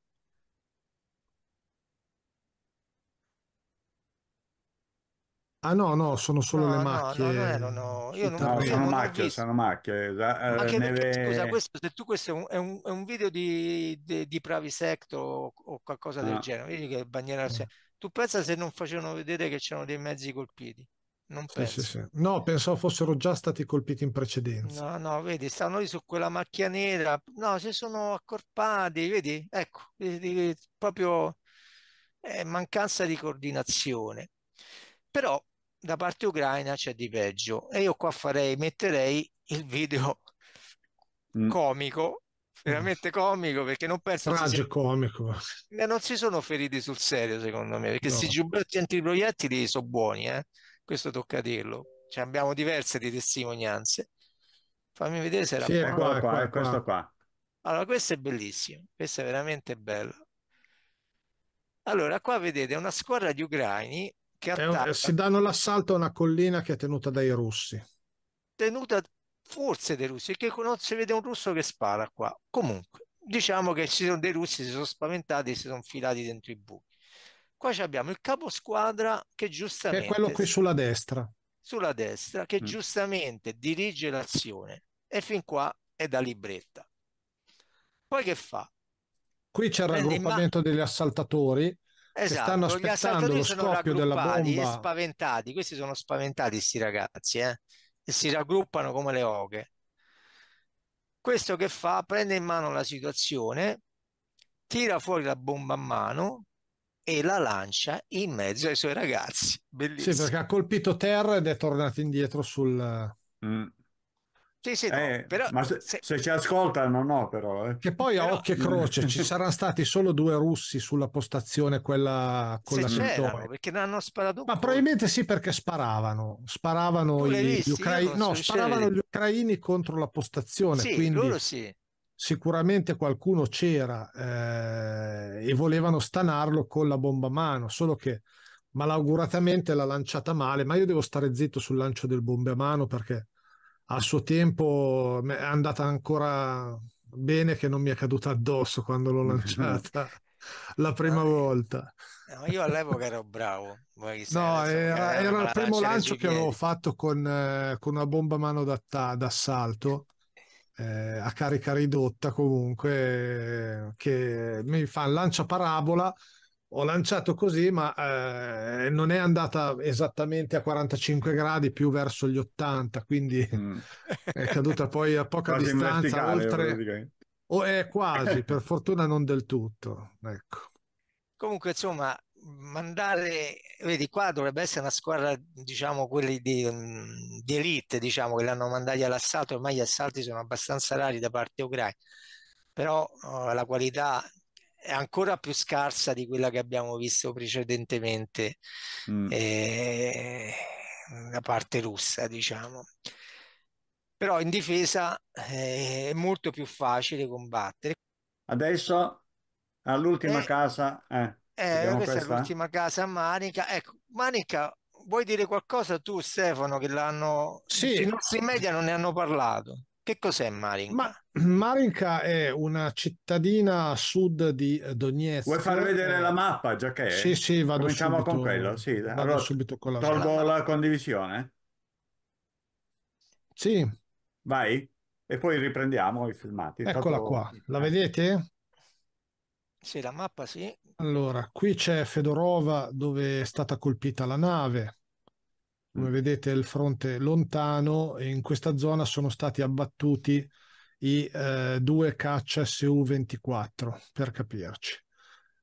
Ah no, no, sono solo no, le macchie. No, no, no, no, no. Io non, no, sono, non macchie, sono macchie, eh, Ma che, neve... scusa, questo, se tu questo è un, è un, è un video di, di, di Pravis Act o, qualcosa ah. del genere, vedi che bandiera mm. Tu pensa se non facevano vedere che c'erano dei mezzi colpiti? Non sì, penso. Sì, sì. No, pensavo fossero già stati colpiti in precedenza. No, no, vedi, stanno lì su quella macchia nera. No, si sono accorpati, vedi? Ecco, vedi, proprio eh, mancanza di coordinazione. Però da parte ucraina c'è di peggio e io qua farei metterei il video mm. comico veramente mm. comico perché non penso comico. si... Eh, non si sono feriti sul serio secondo me perché questi no. giubbetti antiproiettili sono buoni eh? questo tocca dirlo cioè, abbiamo diverse di testimonianze fammi vedere se era sì, buono. Qua, qua, qua, questo qua allora questo è bellissimo questo è veramente bello allora qua vedete una squadra di ucraini che un, si danno l'assalto a una collina che è tenuta dai russi. Tenuta forse dei russi, perché non si vede un russo che spara qua. Comunque, diciamo che ci sono dei russi, si sono spaventati, si sono filati dentro i buchi. Qua abbiamo il caposquadra che giustamente... Che è quello qui sulla destra. Sulla destra, che mm. giustamente dirige l'azione. E fin qua è da libretta. Poi che fa? Qui c'è il raggruppamento degli assaltatori esatto, stanno aspettando lo scoppio della bomba. spaventati, questi sono spaventati questi ragazzi, eh? E si raggruppano come le oche. Questo che fa? Prende in mano la situazione, tira fuori la bomba a mano e la lancia in mezzo ai suoi ragazzi. Bellissimo. Sì, perché ha colpito terra ed è tornato indietro sul... Mm. Sì, sì, no, eh, però, ma se, se... se, ci ascoltano no però. Eh. Che poi però... a occhio e croce ci saranno stati solo due russi sulla postazione quella con se la Centore. Perché ne hanno sparato Ma po'. probabilmente sì perché sparavano, sparavano, i, gli, ucraini, no, sparavano gli ucraini contro la postazione. Sì, quindi... loro sì sicuramente qualcuno c'era eh, e volevano stanarlo con la bomba a mano, solo che malauguratamente l'ha lanciata male, ma io devo stare zitto sul lancio del bombe a mano perché a suo tempo è andata ancora bene che non mi è caduta addosso quando l'ho lanciata la prima no, volta. No, io all'epoca ero bravo. No, era, era il primo lancio che avevo fatto con, eh, con una bomba a mano d'att- d'assalto. Eh, a carica ridotta comunque eh, che mi fa lancia parabola ho lanciato così, ma eh, non è andata esattamente a 45 gradi, più verso gli 80, quindi mm. è caduta poi a poca distanza, oltre... O è eh, quasi, per fortuna non del tutto. Ecco. Comunque, insomma, mandare, vedi qua dovrebbe essere una squadra, diciamo, quelli di, mm, di elite, diciamo, che l'hanno mandati all'assalto, ormai gli assalti sono abbastanza rari da parte ucraina, però uh, la qualità è ancora più scarsa di quella che abbiamo visto precedentemente mm. eh, da parte russa, diciamo. Però in difesa eh, è molto più facile combattere. Adesso all'ultima eh, casa. questa, eh, eh, questa è l'ultima casa Manica. Ecco, Manica vuoi dire qualcosa tu, Stefano, che l'hanno... Sì. I nostri media non ne hanno parlato. Che cos'è Marinka? Ma, Marinka è una cittadina a sud di eh, Donetsk. Vuoi far vedere la mappa, già che è? Sì, sì, vado Cominciamo subito, con quello, sì. Vado allora, subito con la Tolgo la, la condivisione? Sì. Vai? E poi riprendiamo i filmati. Eccola Tanto... qua, la vedete? Sì, la mappa sì. Allora, qui c'è Fedorova dove è stata colpita la nave come mm. vedete il fronte lontano, in questa zona sono stati abbattuti i eh, due caccia Su-24, per capirci.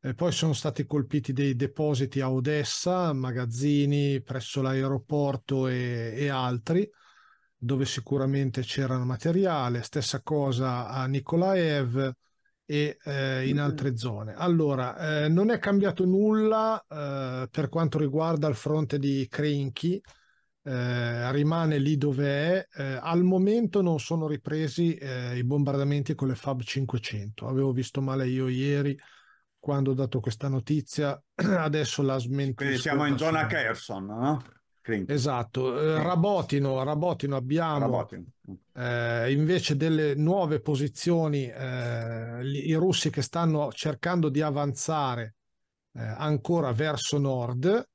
E poi sono stati colpiti dei depositi a Odessa, magazzini presso l'aeroporto e, e altri, dove sicuramente c'era materiale. Stessa cosa a Nikolaev e eh, in altre zone. Allora, eh, non è cambiato nulla eh, per quanto riguarda il fronte di Krenki eh, rimane lì dove è. Eh, al momento non sono ripresi eh, i bombardamenti con le Fab 500. Avevo visto male io ieri quando ho dato questa notizia, adesso la smentisco. Quindi siamo in zona Kherson, no? Quindi. Esatto, eh, Rabotino, Rabotino abbiamo Rabotino. Eh, invece delle nuove posizioni, eh, i russi che stanno cercando di avanzare eh, ancora verso nord,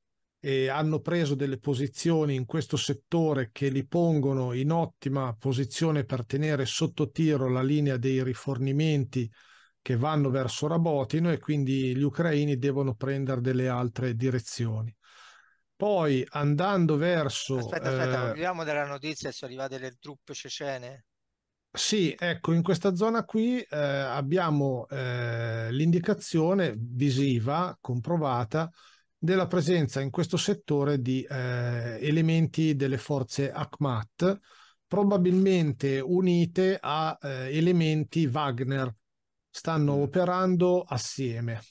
e hanno preso delle posizioni in questo settore che li pongono in ottima posizione per tenere sotto tiro la linea dei rifornimenti che vanno verso Rabotino e quindi gli ucraini devono prendere delle altre direzioni. Poi andando verso... Aspetta, aspetta, eh... della notizia, sono arrivate le truppe cecene. Sì, ecco, in questa zona qui eh, abbiamo eh, l'indicazione visiva, comprovata, della presenza in questo settore di eh, elementi delle forze Akhmat, probabilmente unite a eh, elementi Wagner. Stanno mm. operando assieme.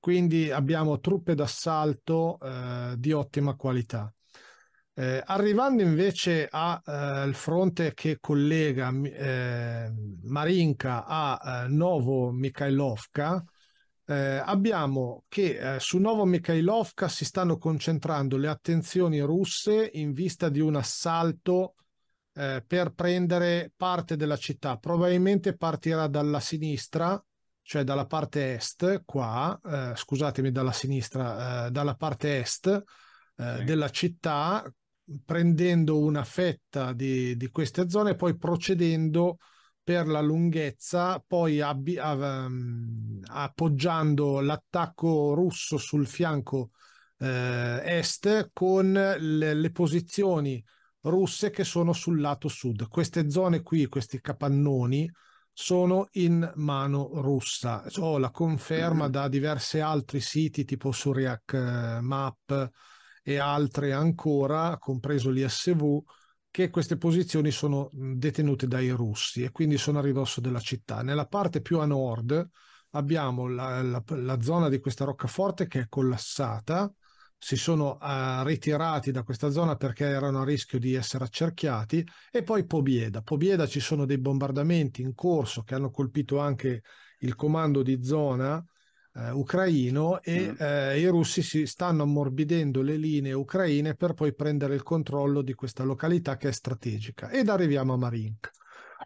Quindi abbiamo truppe d'assalto eh, di ottima qualità. Eh, arrivando invece al eh, fronte che collega eh, Marinka a eh, Novo Mikhailovka, eh, abbiamo che eh, su Novo Mikhailovka si stanno concentrando le attenzioni russe in vista di un assalto eh, per prendere parte della città. Probabilmente partirà dalla sinistra, cioè dalla parte est, qua, eh, scusatemi, dalla sinistra, eh, dalla parte est okay. Eh, della città, prendendo una fetta di, di queste zone e poi procedendo per la lunghezza, poi abbi- av- ehm, appoggiando l'attacco russo sul fianco eh, est con le, le, posizioni russe che sono sul lato sud. Queste zone qui, questi capannoni, sono in mano russa. Ho la conferma mhm. da diversi altri siti tipo Suriac eh, Map e altre ancora, compreso l'ISV che queste posizioni sono detenute dai russi e quindi sono a ridosso della città. Nella parte più a nord abbiamo la, la, la zona di questa roccaforte che è collassata, si sono uh, ritirati da questa zona perché erano a rischio di essere accerchiati e poi Pobieda. Pobieda ci sono dei bombardamenti in corso che hanno colpito anche il comando di zona eh, ucraino e mm. eh, i russi si stanno ammorbidendo le linee ucraine per poi prendere il controllo di questa località che è strategica. Ed arriviamo a Marinka.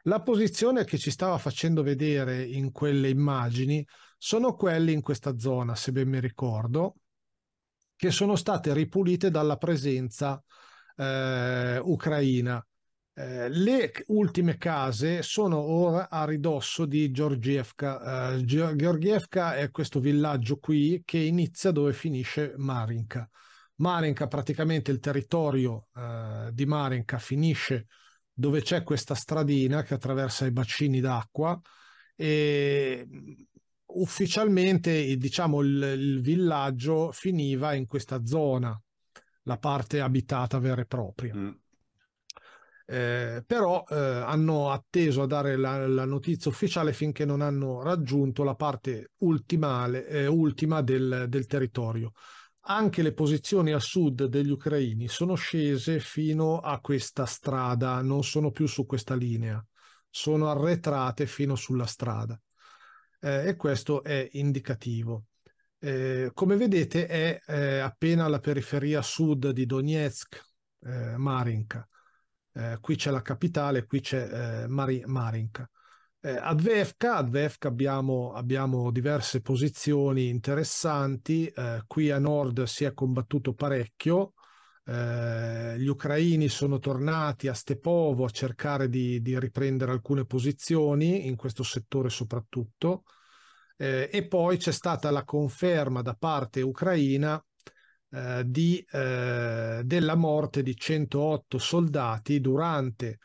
La posizione che ci stava facendo vedere in quelle immagini sono quelle in questa zona, se ben mi ricordo, che sono state ripulite dalla presenza eh, ucraina. Eh, le ultime case sono ora a ridosso di Georgievka. Eh, Georgievka è questo villaggio qui che inizia dove finisce Marinka. Marinka, praticamente il territorio eh, di Marinka finisce dove c'è questa stradina che attraversa i bacini d'acqua e mm, ufficialmente diciamo il, il villaggio finiva in questa zona, la parte abitata vera e propria. Mm eh, però eh, hanno atteso a dare la, la, notizia ufficiale finché non hanno raggiunto la parte ultimale, eh, ultima del, del, territorio. Anche le posizioni a sud degli ucraini sono scese fino a questa strada, non sono più su questa linea, sono arretrate fino sulla strada. Eh, e questo è indicativo. Eh, come vedete è eh, appena alla periferia sud di Donetsk, Marinka eh, qui c'è la capitale, qui c'è eh, Mari- Marinka. Eh, ad Vefka, ad VFK abbiamo, abbiamo, diverse posizioni interessanti, eh, qui a nord si è combattuto parecchio, eh, gli ucraini sono tornati a Stepovo a cercare di, di riprendere alcune posizioni, in questo settore soprattutto, eh, e poi c'è stata la conferma da parte ucraina eh, di, eh, della morte di 108 soldati durante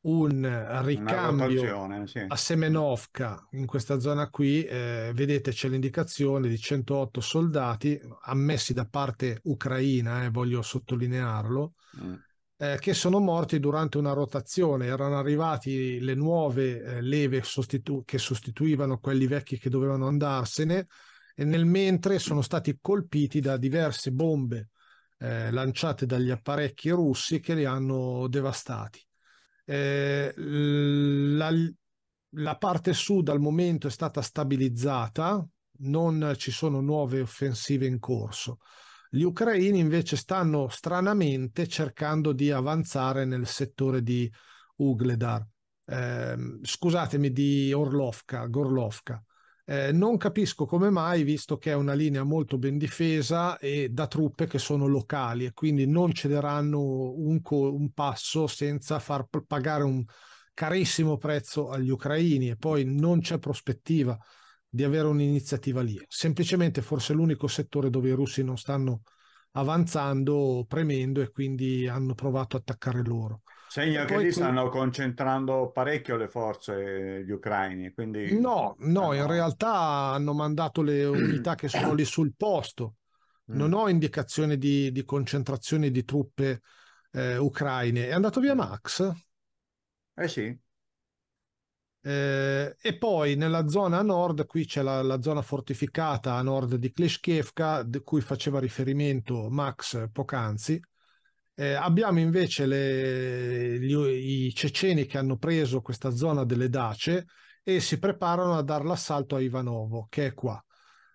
un ricambio sì. a Semenovka in questa zona qui eh, vedete c'è l'indicazione di 108 soldati ammessi da parte ucraina eh, voglio sottolinearlo mm. eh, che sono morti durante una rotazione erano arrivati le nuove eh, leve sostitu- che sostituivano quelli vecchi che dovevano andarsene e nel mentre sono stati colpiti da diverse bombe eh, lanciate dagli apparecchi russi che li hanno devastati. Eh, la, la, parte sud al momento è stata stabilizzata, non ci sono nuove offensive in corso. Gli ucraini invece stanno stranamente cercando di avanzare nel settore di Ugledar, eh, scusatemi, di Orlovka, Gorlovka. Eh, non capisco come mai, visto che è una linea molto ben difesa e da truppe che sono locali e quindi non cederanno un, co- un passo senza far p- pagare un carissimo prezzo agli ucraini e poi non c'è prospettiva di avere un'iniziativa lì. Semplicemente forse l'unico settore dove i russi non stanno avanzando, premendo e quindi hanno provato a attaccare loro. Segno che lì qui... stanno concentrando parecchio le forze gli ucraini. Quindi... No, no, eh, in realtà hanno mandato le unità che sono lì sul posto. Non mm. ho indicazione di, di concentrazione di truppe eh, ucraine. È andato via mm. Max? Eh sì. Eh, e poi nella zona a nord, qui c'è la, la zona fortificata a nord di Kleshkevka, di cui faceva riferimento Max poc'anzi eh, abbiamo invece le, gli, i ceceni che hanno preso questa zona delle Dace e si preparano a dar l'assalto a Ivanovo, che è qua.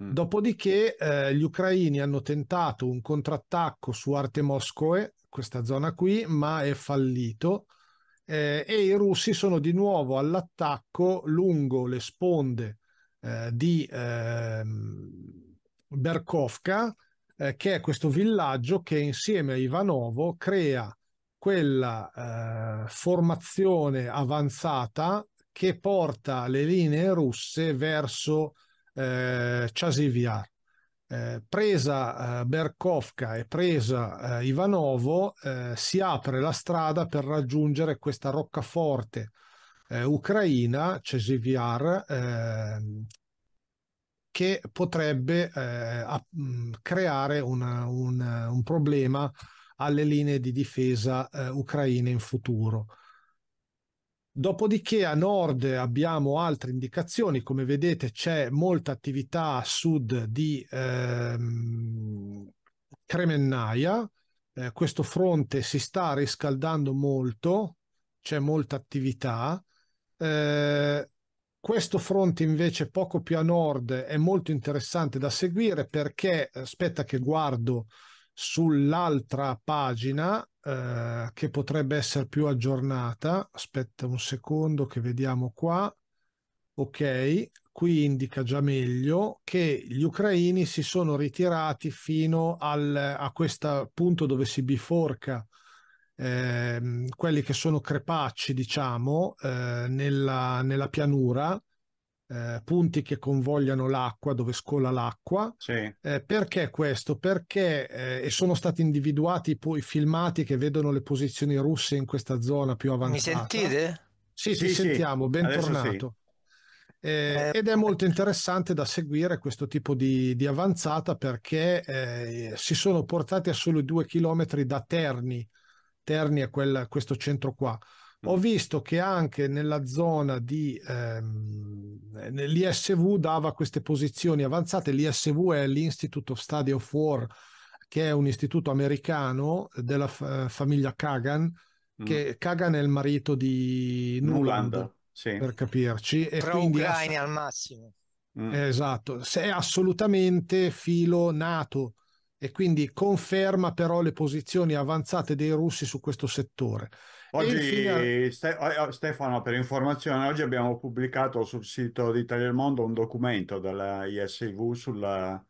Mm. Dopodiché eh, gli ucraini hanno tentato un contrattacco su Artemoskoe, questa zona qui, ma è fallito. Eh, e i russi sono di nuovo all'attacco lungo le sponde eh, di eh, Berkovka eh, che è questo villaggio che insieme a Ivanovo crea quella eh, formazione avanzata che porta le linee russe verso eh, Chasiviar. Eh, presa eh, Berkovka e presa eh, Ivanovo, eh, si apre la strada per raggiungere questa roccaforte eh, ucraina, Cesiviar, ehm, che potrebbe eh, mm, creare una, un, un, problema alle linee di difesa eh, ucraine in futuro. Dopodiché a nord abbiamo altre indicazioni, come vedete c'è molta attività a sud di ehm, Kremennaia, eh, questo fronte si sta riscaldando molto, c'è molta attività. Eh, questo fronte invece poco più a nord è molto interessante da seguire perché, eh, aspetta che guardo sull'altra pagina eh, che potrebbe essere più aggiornata, aspetta un secondo che vediamo qua, ok, qui indica già meglio che gli ucraini si sono ritirati fino al, a questo punto dove si biforca Ehm, quelli che sono crepacci, diciamo, eh, nella, nella, pianura, eh, punti che convogliano l'acqua, dove scola l'acqua. Sì. Eh, perché questo? Perché eh, sono stati individuati poi filmati che vedono le posizioni russe in questa zona più avanzata. Mi sentite? Sì, sì, sì sentiamo, sì. bentornato. Eh, eh, ed è molto interessante da seguire questo tipo di, di avanzata perché eh, si sono portati a solo due chilometri da Terni, Terni è quella, questo centro qua. Ho mm. visto che anche nella zona di ehm, l'ISV dava queste posizioni avanzate. L'ISV è l'Institute of Study of War, che è un istituto americano della f- famiglia Kagan, mm. che Kagan è il marito di Nuland, Nuland sì. per capirci. E Pro ucraini ass- al massimo. Mm. Esatto, Se è assolutamente filo nato e quindi conferma però le posizioni avanzate dei russi su questo settore. Oggi, infine... Stefano, per informazione, oggi abbiamo pubblicato sul sito di Italia del Mondo un documento della ISIV sulla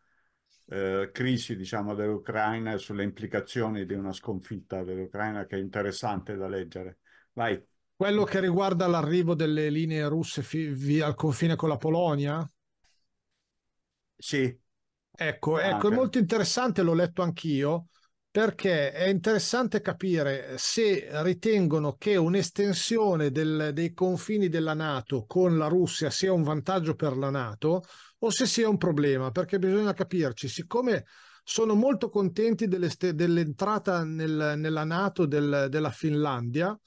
eh, crisi diciamo, dell'Ucraina e sulle implicazioni di una sconfitta dell'Ucraina che è interessante da leggere. Vai. Quello che riguarda l'arrivo delle linee russe fi- via al confine con la Polonia? Sì, Ecco, ah, ecco, è molto interessante, l'ho letto anch'io, perché è interessante capire se ritengono che un'estensione del, dei confini della Nato con la Russia sia un vantaggio per la Nato o se sia un problema, perché bisogna capirci, siccome sono molto contenti dell'entrata nel, nella Nato del, della Finlandia, mm.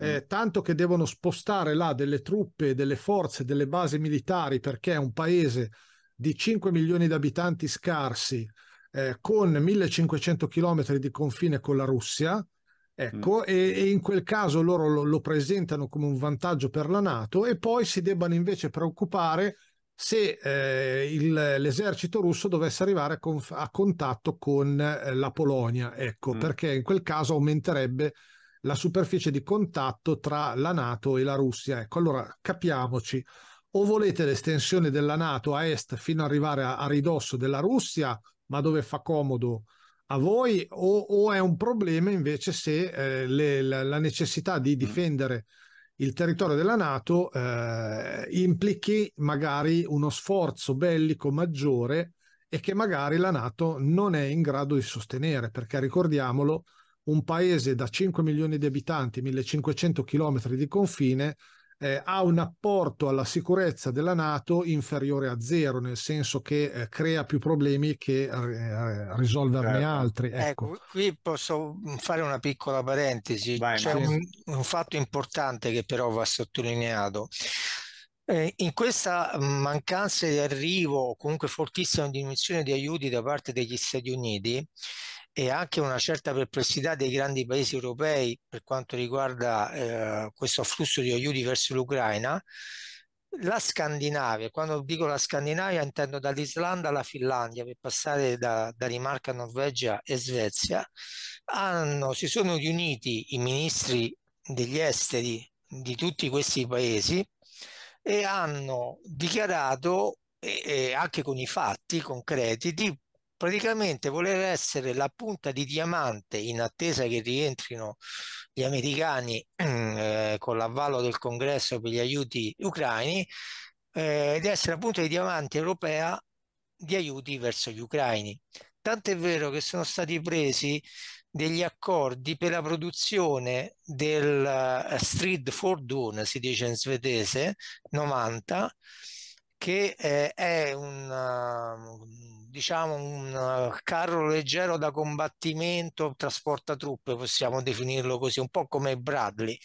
eh, tanto che devono spostare là delle truppe, delle forze, delle basi militari, perché è un paese di 5 milioni di abitanti scarsi, eh, con 1500 chilometri di confine con la Russia, Ecco, mm. e, e, in quel caso loro lo, lo, presentano come un vantaggio per la Nato e poi si debbano invece preoccupare se eh, il, l'esercito russo dovesse arrivare a, conf- a contatto con eh, la Polonia, ecco, mm. perché in quel caso aumenterebbe la superficie di contatto tra la Nato e la Russia. Ecco, allora capiamoci o volete l'estensione della Nato a est fino ad arrivare a, a ridosso della Russia, ma dove fa comodo a voi, o, o è un problema invece se eh, le, la, la, necessità di mm. difendere il territorio della Nato eh, implichi magari uno sforzo bellico maggiore e che magari la Nato non è in grado di sostenere, perché ricordiamolo, un paese da 5 milioni di abitanti, 1500 chilometri di confine, eh, ha un apporto alla sicurezza della Nato inferiore a zero, nel senso che eh, crea più problemi che eh, eh risolverne certo. altri. Ecco. Eh, ecco. qui posso mm, fare una piccola parentesi. Vai, C'è un, un fatto importante che però va sottolineato. Eh, in questa mm, mancanza di arrivo, o comunque fortissima diminuzione di aiuti da parte degli Stati Uniti, e anche una certa perplessità dei grandi paesi europei per quanto riguarda eh, questo afflusso di aiuti verso l'Ucraina, la Scandinavia, quando dico la Scandinavia intendo dall'Islanda alla Finlandia per passare da Danimarca, Norvegia e Svezia, hanno, si sono riuniti i ministri degli esteri di tutti questi paesi e hanno dichiarato, e, e anche con i fatti concreti, di praticamente voler essere la punta di diamante in attesa che rientrino gli americani eh, con l'avvallo del congresso per gli aiuti ucraini eh, ed essere la punta di diamante europea di aiuti verso gli ucraini. Tant'è vero che sono stati presi degli accordi per la produzione del uh, Street Fordun, si dice in svedese, 90, che eh, è un, uh, diciamo un eh, carro leggero da combattimento, trasporta truppe, possiamo definirlo così, un po' come Bradley.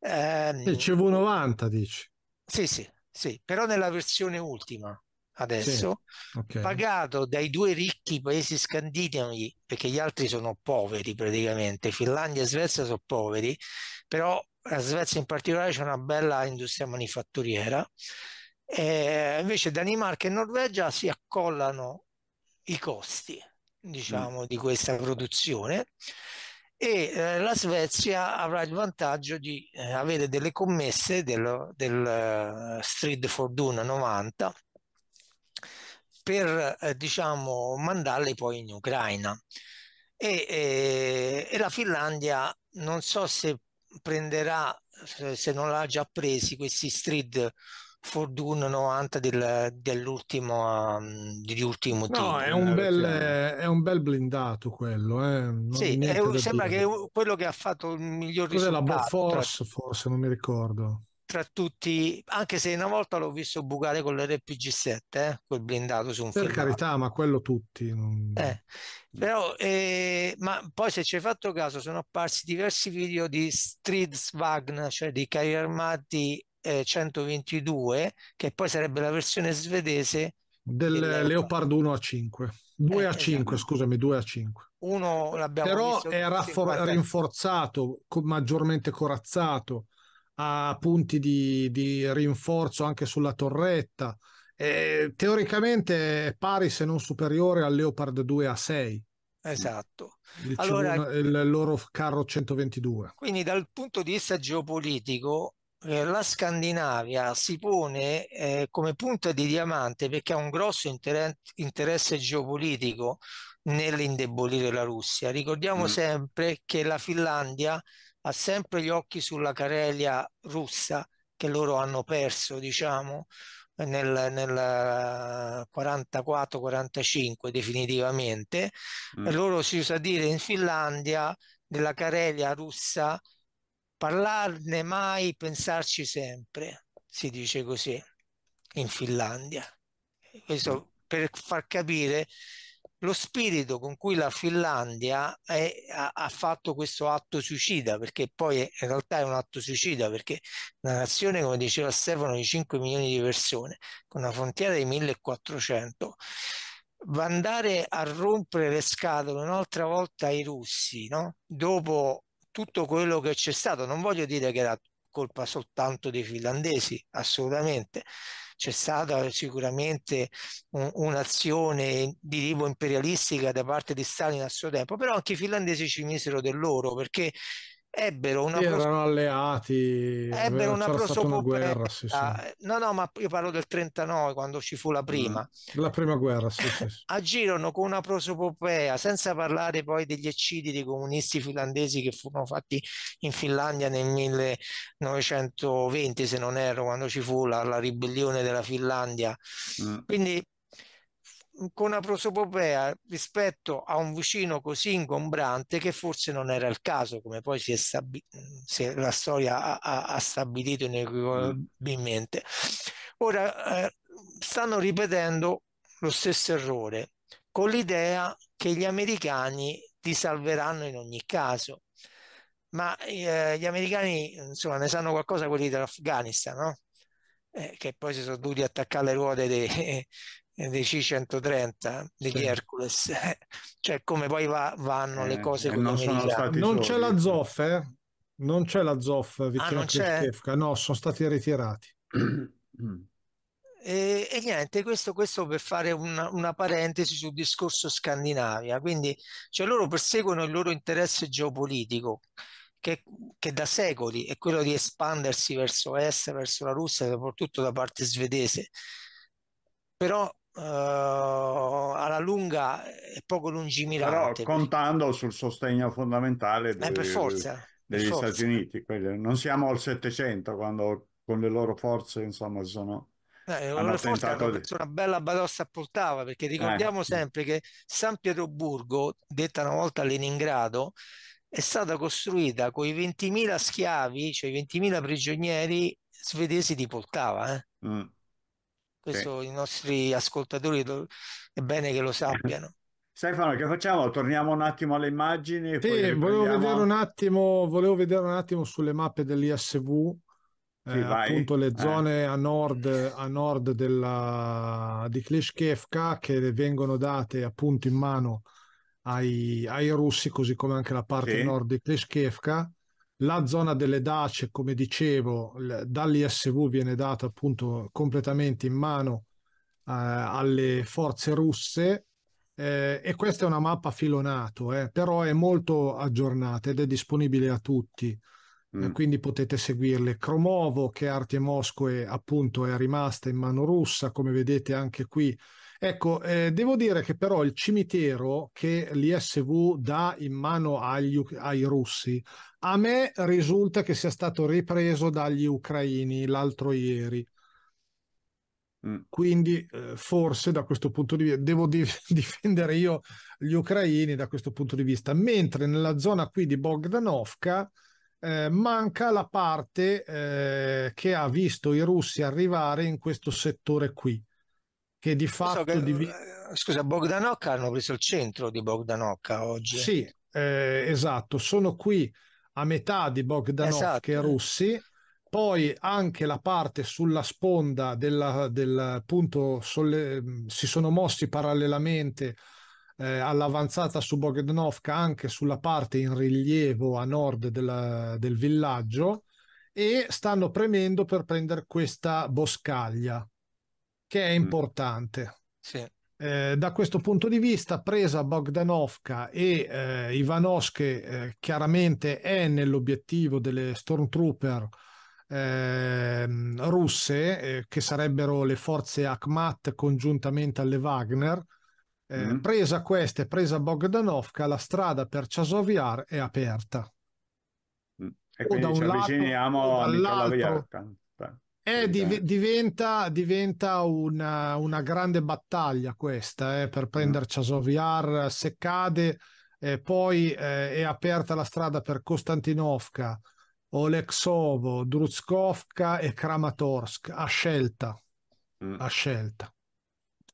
Eh, il CV90 dici? Sì, sì, sì, però nella versione ultima adesso, sì, okay. pagato dai due ricchi paesi scandinavi, perché gli altri sono poveri praticamente, Finlandia e Svezia sono poveri, però la Svezia in particolare c'è una bella industria manifatturiera e invece Danimarca e Norvegia si accollano i costi, diciamo, mm. di questa produzione e eh, la Svezia avrà il vantaggio di eh, avere delle commesse del, del uh, Street for Dune 90 per eh, diciamo mandarle poi in Ucraina e, e, la Finlandia non so se prenderà se non l'ha già presi questi Street Fortune 90 del, dell'ultimo um, degli no, team, è, un eh, bel, cioè, mm. è un, bel, blindato quello eh. sì, è, sembra blindato. che quello che ha fatto il miglior Cos'è risultato la Force tra, forse non mi ricordo tra tutti anche se una volta l'ho visto bucare con l'RPG7 eh, quel blindato su un per filmato. carità ma quello tutti non... eh, però eh, ma poi se ci hai fatto caso sono apparsi diversi video di Streets Wagner cioè di carri armati eh, 122, che poi sarebbe la versione svedese del Leopard. 1 a 5 2 eh, a 5 esatto. scusami 2 a 5 uno l'abbiamo però è raffor- rinforzato co- maggiormente corazzato ha punti di, di rinforzo anche sulla torretta eh, teoricamente è pari se non superiore al Leopard 2 a 6 Esatto. Il, allora, il, loro carro 122. Quindi dal punto di vista geopolitico eh, la Scandinavia si pone eh, come punta di diamante perché ha un grosso inter- interesse geopolitico nell'indebolire la Russia. Ricordiamo mm. sempre che la Finlandia ha sempre gli occhi sulla Carelia russa che loro hanno perso, diciamo, nel, nel 44-45 definitivamente. Mm. Loro si usa dire in Finlandia della Carelia russa Parlarne mai, pensarci sempre, si dice così in Finlandia. Questo mm. per far capire lo spirito con cui la Finlandia è, ha, ha, fatto questo atto suicida, perché poi in realtà è un atto suicida, perché una nazione, come diceva Stefano, di 5 milioni di persone, con una frontiera di 1400, andare a rompere le scatole un'altra volta ai russi, no? dopo tutto quello che c'è stato. Non voglio dire che era colpa soltanto dei finlandesi, assolutamente. C'è stata sicuramente un, un'azione di tipo imperialistica da parte di Stalin a suo tempo, però anche i finlandesi ci misero del loro perché ebbero una erano pros- alleati eh, ebbero una prosopopea sì, sì. Eh, no no ma io parlo del 39 quando ci fu la mm, prima la prima guerra sì, agirono con una prosopopea senza parlare poi degli eccidi dei comunisti finlandesi che furono fatti in Finlandia nel 1920 se non erro quando ci fu la, la ribellione della Finlandia mm. quindi con una prosopopea rispetto a un vicino così ingombrante che forse non era il caso, come poi si è stabi- si è, la storia ha, ha stabilito inequivocabilmente. Ora eh, stanno ripetendo lo stesso errore, con l'idea che gli americani ti salveranno in ogni caso. Ma eh, gli americani insomma, ne sanno qualcosa quelli dell'Afghanistan, no? Eh, che poi si sono dovuti attaccare le ruote dei, dei C-130 degli sì. Hercules, cioè come poi va, vanno eh, eh le cose. non non c'è la ZOF, eh? non c'è la ZOF ah, vicino ah, a Kefka, no, sono stati ritirati. E, e, niente, questo, questo per fare una, una, parentesi sul discorso Scandinavia, quindi cioè loro perseguono il loro interesse geopolitico che, che da secoli è quello di espandersi verso est, verso la Russia, soprattutto da parte svedese, però uh, alla lunga è poco lungimirante. Però contando perché... sul sostegno fondamentale dei, eh, forza, degli Stati forza. Uniti, non siamo al 700 quando con le loro forze insomma sono... Eh, hanno tentato una bella badossa a Poltava perché eh, ricordiamo eh. sempre che San Pietroburgo, detta una volta Leningrado, è stata costruita con i 20.000 schiavi, cioè i 20.000 prigionieri svedesi di Poltava. Eh? Mm. Questo sì. i nostri ascoltatori è bene che lo sappiano. Stefano, che facciamo? Torniamo un attimo alle immagini. Sì, volevo vedere, un attimo, volevo vedere un attimo sulle mappe dell'ISV eh, appunto le eh. zone eh. a nord, a nord della, di Klishkevka che vengono date appunto in mano ai, ai russi, così come anche la parte sì. nord di Klishkevka. La zona delle dace, come dicevo, dall'ISV viene data appunto completamente in mano eh, alle forze russe eh, e questa è una mappa filonato, eh, però è molto aggiornata ed è disponibile a tutti. Eh, mm. Quindi potete seguirle. Cromovo, che arte Mosco è, appunto è rimasta in mano russa, come vedete anche qui Ecco, eh, devo dire che però il cimitero che l'ISV dà in mano agli, ai russi, a me risulta che sia stato ripreso dagli ucraini l'altro ieri. Mm. Quindi eh, forse da questo punto di vista devo di- difendere io gli ucraini da questo punto di vista, mentre nella zona qui di Bogdanovka eh, manca la parte eh, che ha visto i russi arrivare in questo settore qui che di fatto... So che, div... Eh, scusa, Bogdanocca hanno preso il centro di Bogdanocca oggi. Sì, eh, esatto, sono qui a metà di Bogdanocca esatto. e Russi, poi anche la parte sulla sponda della, del punto solle... si sono mossi parallelamente eh, all'avanzata su Bogdanovka anche sulla parte in rilievo a nord della, del villaggio e stanno premendo per prendere questa boscaglia che è mm. importante. Sì. Eh, da questo punto di vista, presa Bogdanovka e eh, Ivanos, che eh, chiaramente è nell'obiettivo delle Stormtrooper ehm, eh, russe, che sarebbero le forze Akhmat congiuntamente alle Wagner. Mm. Presa questa e presa Bogdanovka, la strada per Chasoviar è aperta. Mm. E quindi ci avviciniamo a Nicola Viarta. Eh, div- diventa, diventa una, una, grande battaglia questa eh, per mm. prendere Chasoviar se cade eh, poi eh, è aperta la strada per Konstantinovka, Oleksovo, Druzkovka e Kramatorsk a scelta mm. a scelta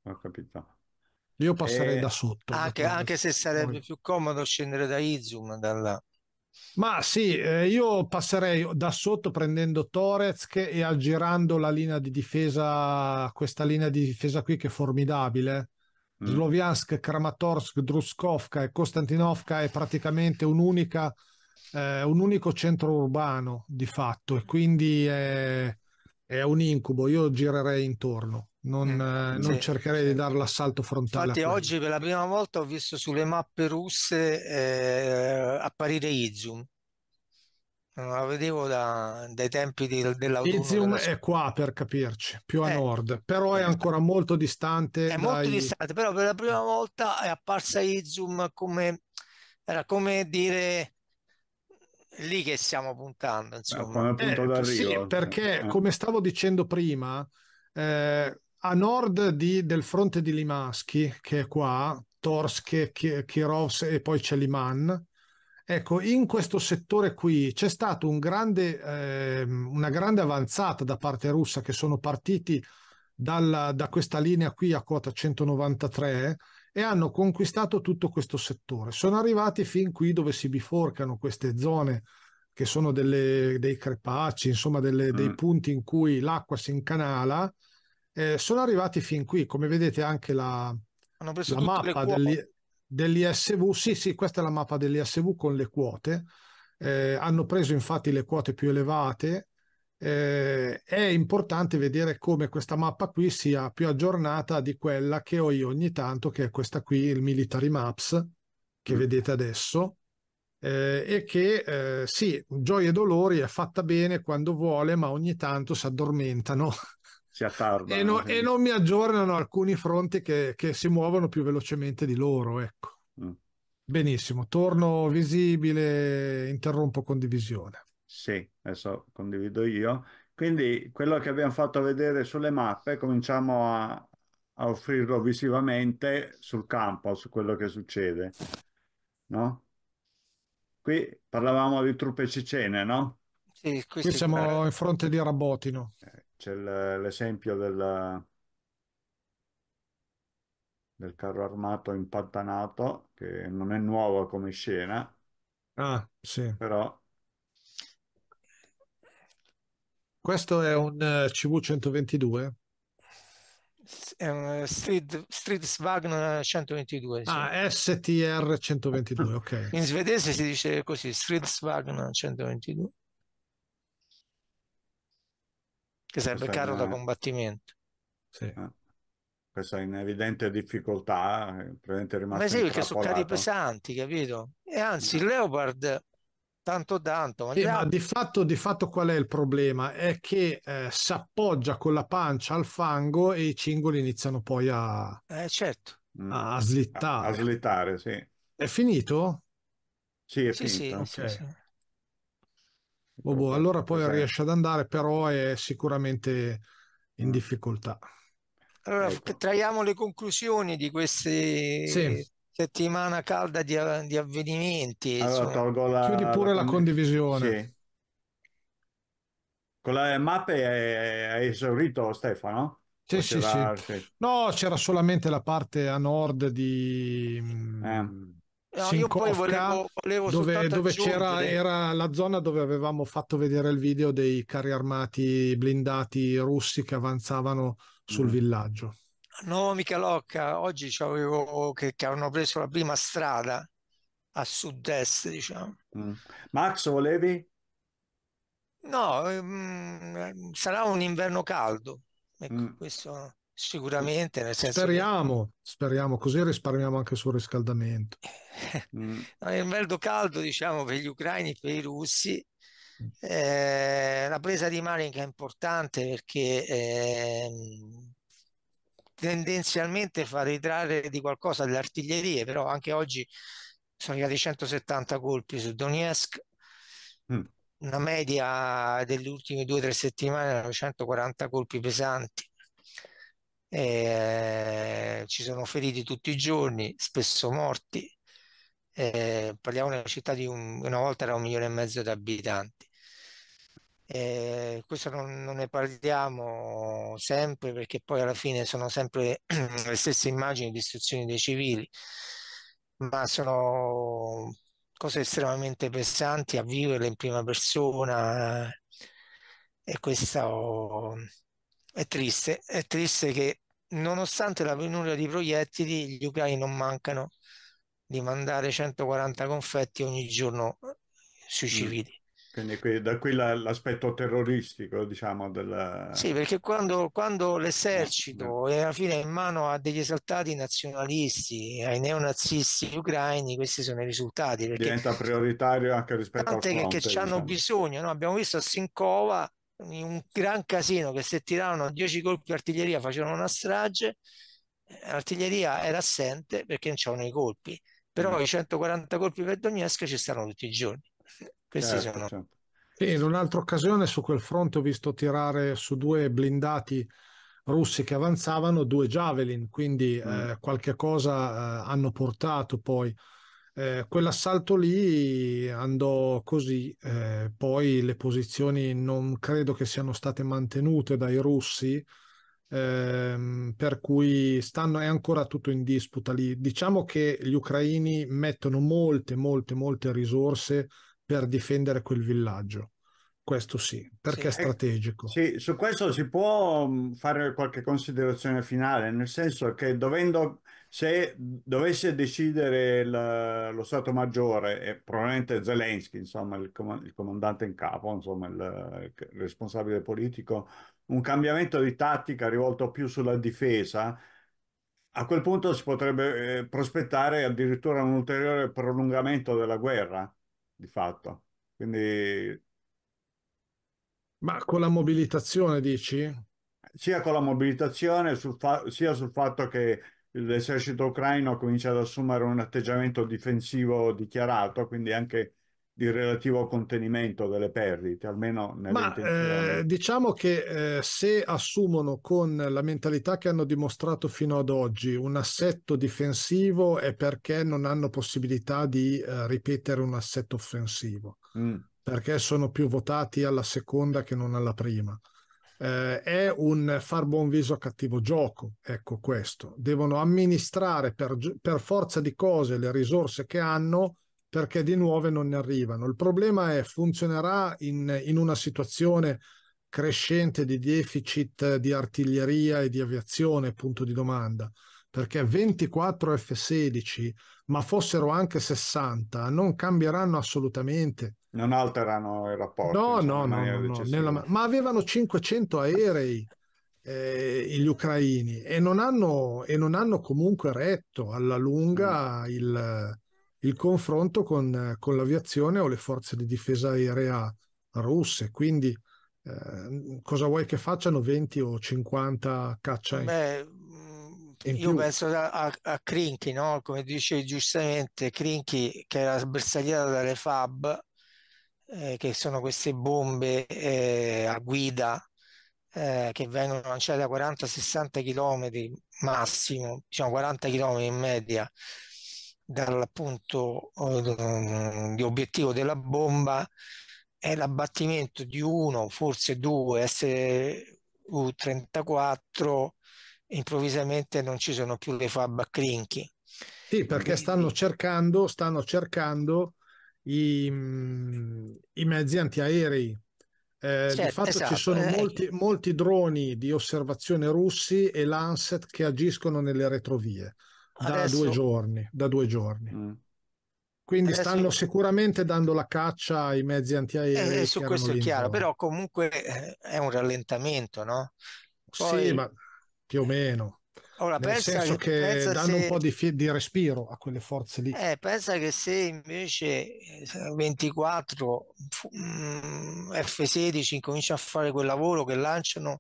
ho capito io passerei eh, da sotto anche, anche se sarebbe più comodo scendere da Izum Dalla... Ma sì, eh, io passerei da sotto prendendo Torezk che, e aggirando la linea di difesa, questa linea di difesa qui che è formidabile. Mm. Sloviansk, Kramatorsk, Druskovka e Konstantinovka è praticamente un'unica, eh, un unico centro urbano di fatto e quindi è, è un incubo. Io girerei intorno non, mm, eh, non sì. cercare di dare l'assalto frontale. Infatti, oggi per la prima volta ho visto sulle mappe russe eh, apparire Izum. Non eh, la vedevo da, dai tempi di, dell'autunno. Izium della... è qua per capirci, più a eh, nord, però è eh. ancora molto distante. È dai... molto distante, però per la prima volta è apparsa Izium come, era come dire lì che stiamo puntando, insomma. Eh, punto eh, Sì, perché come stavo dicendo prima, eh, a nord di, del fronte di Limaschi, che è qua, Torsk, Kirovs e poi c'è Liman. Ecco, in questo settore qui c'è stata un eh, una grande avanzata da parte russa che sono partiti dalla, da questa linea qui a quota 193 e hanno conquistato tutto questo settore. Sono arrivati fin qui dove si biforcano queste zone che sono delle, dei crepacci, insomma delle, mm. dei punti in cui l'acqua si incanala eh, sono arrivati fin qui, come vedete anche la, la mappa degli, dell'ISV, sì sì, questa è la mappa dell'ISV con le quote, eh, hanno preso infatti le quote più elevate, eh, è importante vedere come questa mappa qui sia più aggiornata di quella che ho io ogni tanto, che è questa qui, il Military Maps, che mm. vedete adesso, eh, e che eh, sì, gioie e dolori è fatta bene quando vuole, ma ogni tanto si addormentano si attardano. E, no, eh. e, non mi aggiornano alcuni fronti che, che, si muovono più velocemente di loro, ecco. Mm. Benissimo, torno visibile, interrompo condivisione. Sì, adesso condivido io. Quindi quello che abbiamo fatto vedere sulle mappe cominciamo a, a offrirlo visivamente sul campo, su quello che succede. No? Qui parlavamo di truppe cicene, no? Sì, qui siamo in fronte di Rabotino. Eh, c'è l'esempio del, del carro armato impantanato, che non è nuovo come scena. Ah, sì. Però... Questo è un uh, eh, CV122? È un eh, Street, Street Wagon 122. Sì. Ah, STR 122, ok. In svedese si dice così, Street Wagon 122. che serve Questa carro una... da combattimento. Sì. Ah. Questa è in evidente difficoltà, eh, praticamente rimasto Ma sì, perché sono carri pesanti, capito? E anzi, eh. il Leopard tanto tanto. Sì, ma di fatto, di fatto qual è il problema? È che eh, si appoggia con la pancia al fango e i cingoli iniziano poi a, eh, certo. Mm. a slittare. A, a slittare, sì. È finito? Sì, è sì, finito. Sì, okay. sì, Oh, boh, boh allora poi presente. riesce ad andare, però è sicuramente in mm. difficoltà. Allora, ecco. traiamo le conclusioni di queste sì. settimana calda di, di avvenimenti. Allora, tolgo la, Chiudi pure la, la condivisione. Sì. Con la mappe hai esaurito Stefano? Sì, sì, sì. No, c'era solamente la parte a nord di... Mm, eh No, ah, io poi volevo, volevo dove, dove c'era era la zona dove avevamo fatto vedere il video dei carri armati blindati russi che avanzavano sul mm. villaggio. No, mica locca, oggi avevo che, che avevano preso la prima strada a sud-est, diciamo. Mm. Max, volevi? No, ehm, sarà un inverno caldo. Ecco, mm. questo Sicuramente, nel senso speriamo, che... speriamo, così risparmiamo anche sul riscaldamento. mm. è un verdo caldo, diciamo, per gli ucraini, per i russi. Mm. Eh, la presa di Marinka è importante perché eh, tendenzialmente fa ritrarre di qualcosa delle artiglierie, però anche oggi sono arrivati 170 colpi su Donetsk. Mm. Una media delle ultime due o tre settimane erano 140 colpi pesanti eh, ci sono feriti tutti i giorni, spesso morti. Eh, parliamo di una città di un, una volta era un milione e mezzo di abitanti. Eh, questo non, non, ne parliamo sempre perché poi alla fine sono sempre le stesse immagini di istruzioni dei civili, ma sono cose estremamente pesanti a viverle in prima persona e questo è triste, è triste che nonostante la penuria di proiettili, gli ucraini non mancano di mandare 140 confetti ogni giorno sui mm. civili. Quindi da qui l'aspetto terroristico, diciamo, della... Sì, perché quando, quando l'esercito mm. è alla fine in mano a degli esaltati nazionalisti, ai neonazisti ucraini, questi sono i risultati. Diventa prioritario anche rispetto a al fronte. Tante che, che hanno diciamo. bisogno, no? abbiamo visto a Sincova un gran casino che se tiravano 10 colpi artiglieria facevano una strage, eh, l'artiglieria era assente perché non c'erano i colpi, però mm. i 140 colpi per Donetsk ci stanno tutti i giorni. Questi certo, sono... certo. in un'altra occasione su quel fronte ho visto tirare su due blindati russi che avanzavano due javelin, quindi mm. eh, qualche cosa eh, hanno portato poi. Eh, quell'assalto lì andò così, eh, poi le posizioni non credo che siano state mantenute dai russi, ehm, per cui stanno, è ancora tutto in disputa lì. Diciamo che gli ucraini mettono molte, molte, molte risorse per difendere quel villaggio. Questo sì, perché sì, è eh, strategico. Sì, su questo si può mm, fare qualche considerazione finale, nel senso che dovendo se dovesse decidere la, lo Stato Maggiore, e probabilmente Zelensky, insomma, il, com- il comandante in capo, insomma, il, il, responsabile politico, un cambiamento di tattica rivolto più sulla difesa, a quel punto si potrebbe eh, prospettare addirittura un ulteriore prolungamento della guerra, di fatto. Quindi... Ma con la mobilitazione, dici? Sia con la mobilitazione, sul fa- sia sul fatto che l'esercito ucraino ha cominciato ad assumere un atteggiamento difensivo dichiarato, quindi anche di relativo contenimento delle perdite, almeno nelle Ma, eh, diciamo che eh, se assumono con la mentalità che hanno dimostrato fino ad oggi un assetto difensivo è perché non hanno possibilità di eh, ripetere un assetto offensivo, mm. perché sono più votati alla seconda che non alla prima. Eh, è un far buon viso a cattivo gioco, ecco questo. Devono amministrare per, per forza di cose le risorse che hanno perché di nuove non ne arrivano. Il problema è funzionerà in, in una situazione crescente di deficit di artiglieria e di aviazione, punto di domanda perché 24 F-16, ma fossero anche 60, non cambieranno assolutamente. Non alterano il rapporto. No, diciamo, no, no, no nella... ma avevano 500 aerei eh, gli ucraini e non, hanno, e non, hanno, comunque retto alla lunga mm. il, il, confronto con, con, l'aviazione o le forze di difesa aerea russe. Quindi eh, cosa vuoi che facciano 20 o 50 caccia in, io penso a, a Crinchi, no? come dice giustamente Krinky, che era sbersagliato dalle FAB eh, che sono queste bombe eh, a guida eh, che vengono lanciate a 40-60 km massimo, diciamo 40 km in media dal dall'appunto eh, di obiettivo della bomba è l'abbattimento di uno, forse due SU-34 improvvisamente non ci sono più le fab a crinchi. Sì, perché stanno cercando, stanno cercando i, mm, i mezzi antiaerei. Eh, certo, di fatto esatto, ci sono eh. molti, molti, droni di osservazione russi e Lancet che agiscono nelle retrovie da due giorni. Da due giorni. Mm. Quindi Adesso... stanno sicuramente dando la caccia ai mezzi antiaerei. Eh, su questo è chiaro, però comunque eh, è un rallentamento, no? Poi... Sì, ma più o meno. Ora, Nel pensa, senso che pensa danno se... un po' di, fie- di, respiro a quelle forze lì. Eh, pensa che se invece 24 F-16 cominciano a fare quel lavoro che lanciano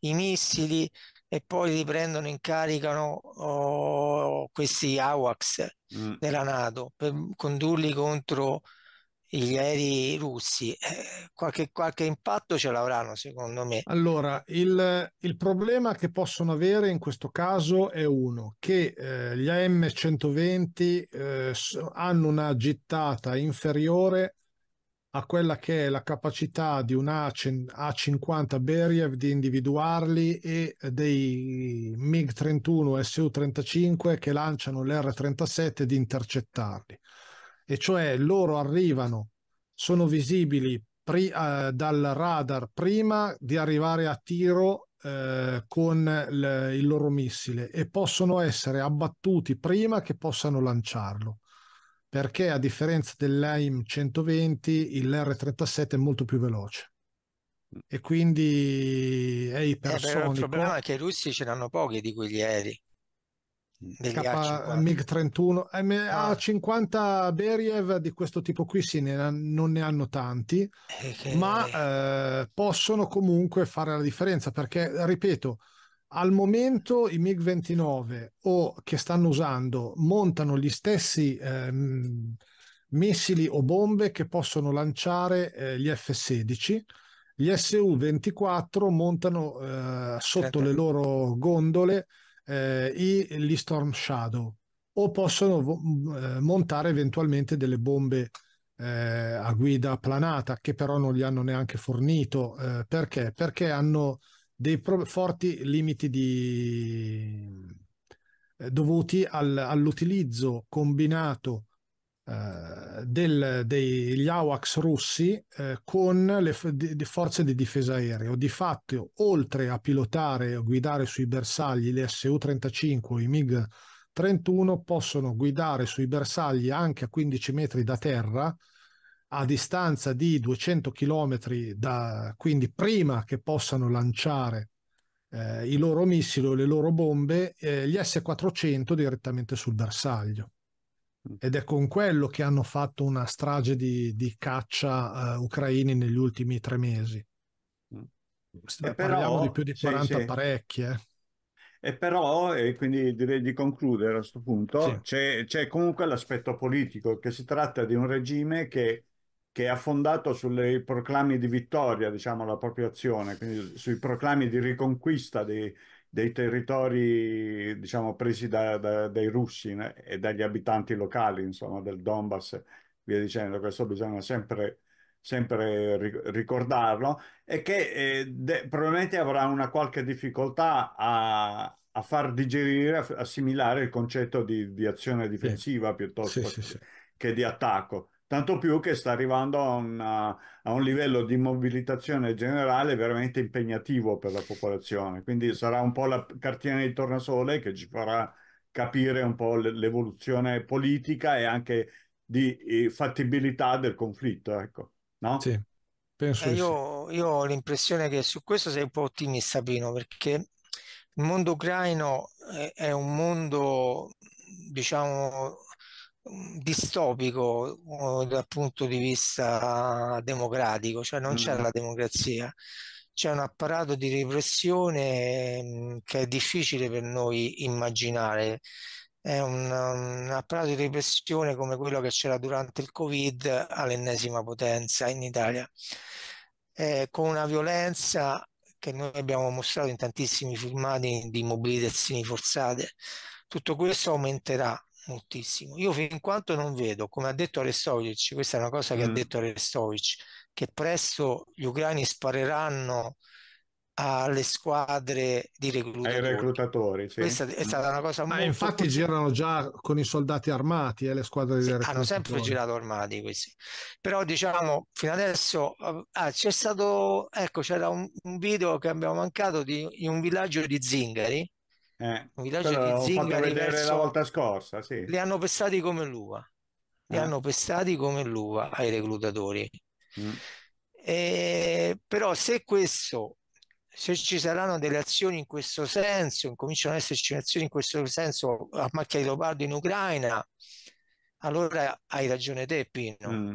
i missili e poi li prendono in caricano oh, questi AWACS mm. della Nato per condurli contro gli aerei russi. Eh, qualche, qualche, impatto ce l'avranno, secondo me. Allora, il, il, problema che possono avere in questo caso è uno, che eh, gli AM120 eh, hanno una gittata inferiore a quella che è la capacità di un A50 Beriev di individuarli e dei MiG-31 Su-35 che lanciano l'R-37 di intercettarli e cioè loro arrivano, sono visibili pri- eh, dal radar prima di arrivare a tiro eh, con l- il loro missile e possono essere abbattuti prima che possano lanciarlo perché a differenza dell'AIM 120 il R37 è molto più veloce e quindi è ipersonico. Eh, però il problema è che i russi ce n'hanno pochi di quegli aerei degli K, MiG-31 MA-50 ah. Beriev di questo tipo qui sì, ne, non ne hanno tanti eh, che... ma eh, possono comunque fare la differenza perché ripeto al momento i MiG-29 o che stanno usando montano gli stessi eh, missili o bombe che possono lanciare eh, gli F-16 gli SU-24 montano eh, sotto certo. le loro gondole eh, e gli Storm Shadow o possono mm, eh, montare eventualmente delle bombe eh, a guida planata che però non gli hanno neanche fornito eh, perché? perché hanno dei pro- forti limiti di... Eh, dovuti al, all'utilizzo combinato eh, del, degli AWACS russi eh, con le di, forze di difesa aerea. Di fatto, oltre a pilotare o guidare sui bersagli le Su-35 o i MiG-31, possono guidare sui bersagli anche a 15 metri da terra a distanza di 200 km da, quindi prima che possano lanciare eh, i loro missili o le loro bombe, eh, gli S-400 direttamente sul bersaglio. Mm. ed è con quello che hanno fatto una strage di, di caccia uh, ucraini negli ultimi tre mesi. Mm. Però, parliamo di più di 40 sì, sì. parecchie. Eh. E però, e quindi direi di concludere a questo punto, sì. c'è, c'è, comunque l'aspetto politico, che si tratta di un regime che, che è affondato sui proclami di vittoria, diciamo, la propria azione, quindi sui proclami di riconquista dei, dei territori diciamo, presi da, da, dai russi né? e dagli abitanti locali insomma, del Donbass, via dicendo, questo bisogna sempre, sempre ricordarlo, e che eh, probabilmente avrà una qualche difficoltà a, a far digerire, assimilare il concetto di, di azione difensiva sì. piuttosto sì, sì, che, che di attacco tanto più che sta arrivando a, una, a, un livello di mobilitazione generale veramente impegnativo per la popolazione, quindi sarà un po' la cartina di tornasole che ci farà capire un po' l'evoluzione politica e anche di fattibilità del conflitto, ecco, no? Sì. Penso eh, io, sì. io ho l'impressione che su questo sei un po' ottimista, Pino, perché il mondo ucraino è, un mondo, diciamo, distopico dal punto di vista democratico, cioè non mm. c'è la democrazia, c'è un apparato di repressione mm, che è difficile per noi immaginare. È un, un apparato di repressione come quello che c'era durante il Covid all'ennesima potenza in Italia, eh, con una violenza che noi abbiamo mostrato in tantissimi filmati di mobilitazioni forzate. Tutto questo aumenterà moltissimo. Io fin quanto non vedo, come ha detto Arestovic, questa è una cosa che ha mm. detto Arestovic, che presto gli ucraini spareranno alle squadre di reclutatori. Ai reclutatori sì. Questa è stata una cosa Ma ah, molto... infatti girano già con i soldati armati e eh, le squadre di reclutatori. Hanno sempre girato armati questi. Però diciamo, fino adesso ah, ah, c'è stato, ecco, c'era un, un, video che abbiamo mancato di, di un villaggio di zingari eh, un villaggio di zingari verso... la volta scorsa, sì. Li hanno pestati come l'uva. Li eh. hanno pestati come l'uva ai reclutatori. Mm. E, però se questo se ci saranno delle azioni in questo senso, incominciano ad esserci azioni in questo senso a macchia di leopardo in Ucraina, allora hai ragione te, Pino. Mm.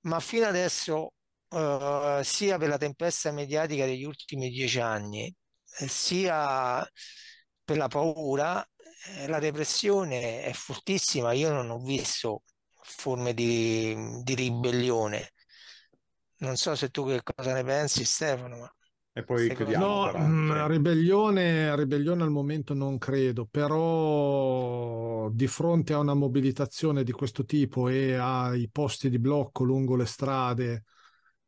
Ma fino adesso, eh, sia per la tempesta mediatica degli ultimi dieci anni, eh, sia per la paura, eh, la repressione è fortissima, io non ho visto forme di, di ribellione. Non so se tu che cosa ne pensi Stefano, ma e poi Secondo chiudiamo. No, mh, mm, ribellione, ribellione, al momento non credo, però di fronte a una mobilitazione di questo tipo e ai posti di blocco lungo le strade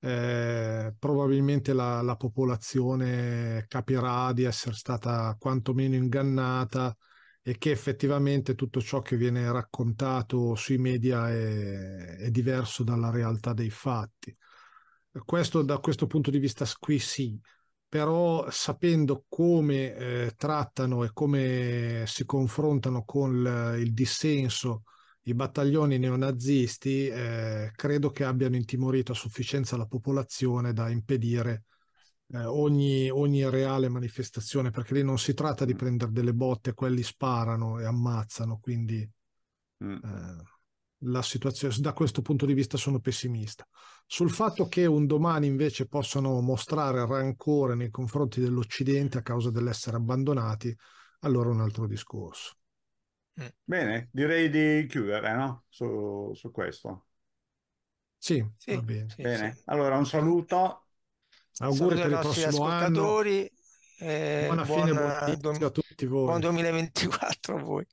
eh, probabilmente la, la, popolazione capirà di essere stata quantomeno ingannata e che effettivamente tutto ciò che viene raccontato sui media è, è diverso dalla realtà dei fatti. Questo, da questo punto di vista qui sì, però sapendo come eh, trattano e come si confrontano con il, il dissenso i battaglioni neonazisti eh, credo che abbiano intimorito a sufficienza la popolazione da impedire eh, ogni, ogni, reale manifestazione, perché lì non si tratta di mm. prendere delle botte, quelli sparano e ammazzano, quindi mm. eh, la situazione da questo punto di vista sono pessimista. Sul mm. fatto che un domani invece possano mostrare rancore nei confronti dell'Occidente a causa dell'essere abbandonati, allora un altro discorso. Mm. Bene, direi di chiudere no? su, su questo. Sì, sì, bene. Sì, bene. Sì. Allora un saluto. Auguri per i prossimi ascoltatori. Eh, buona, buona fine, buon a tutti voi. Buon 2024 a voi.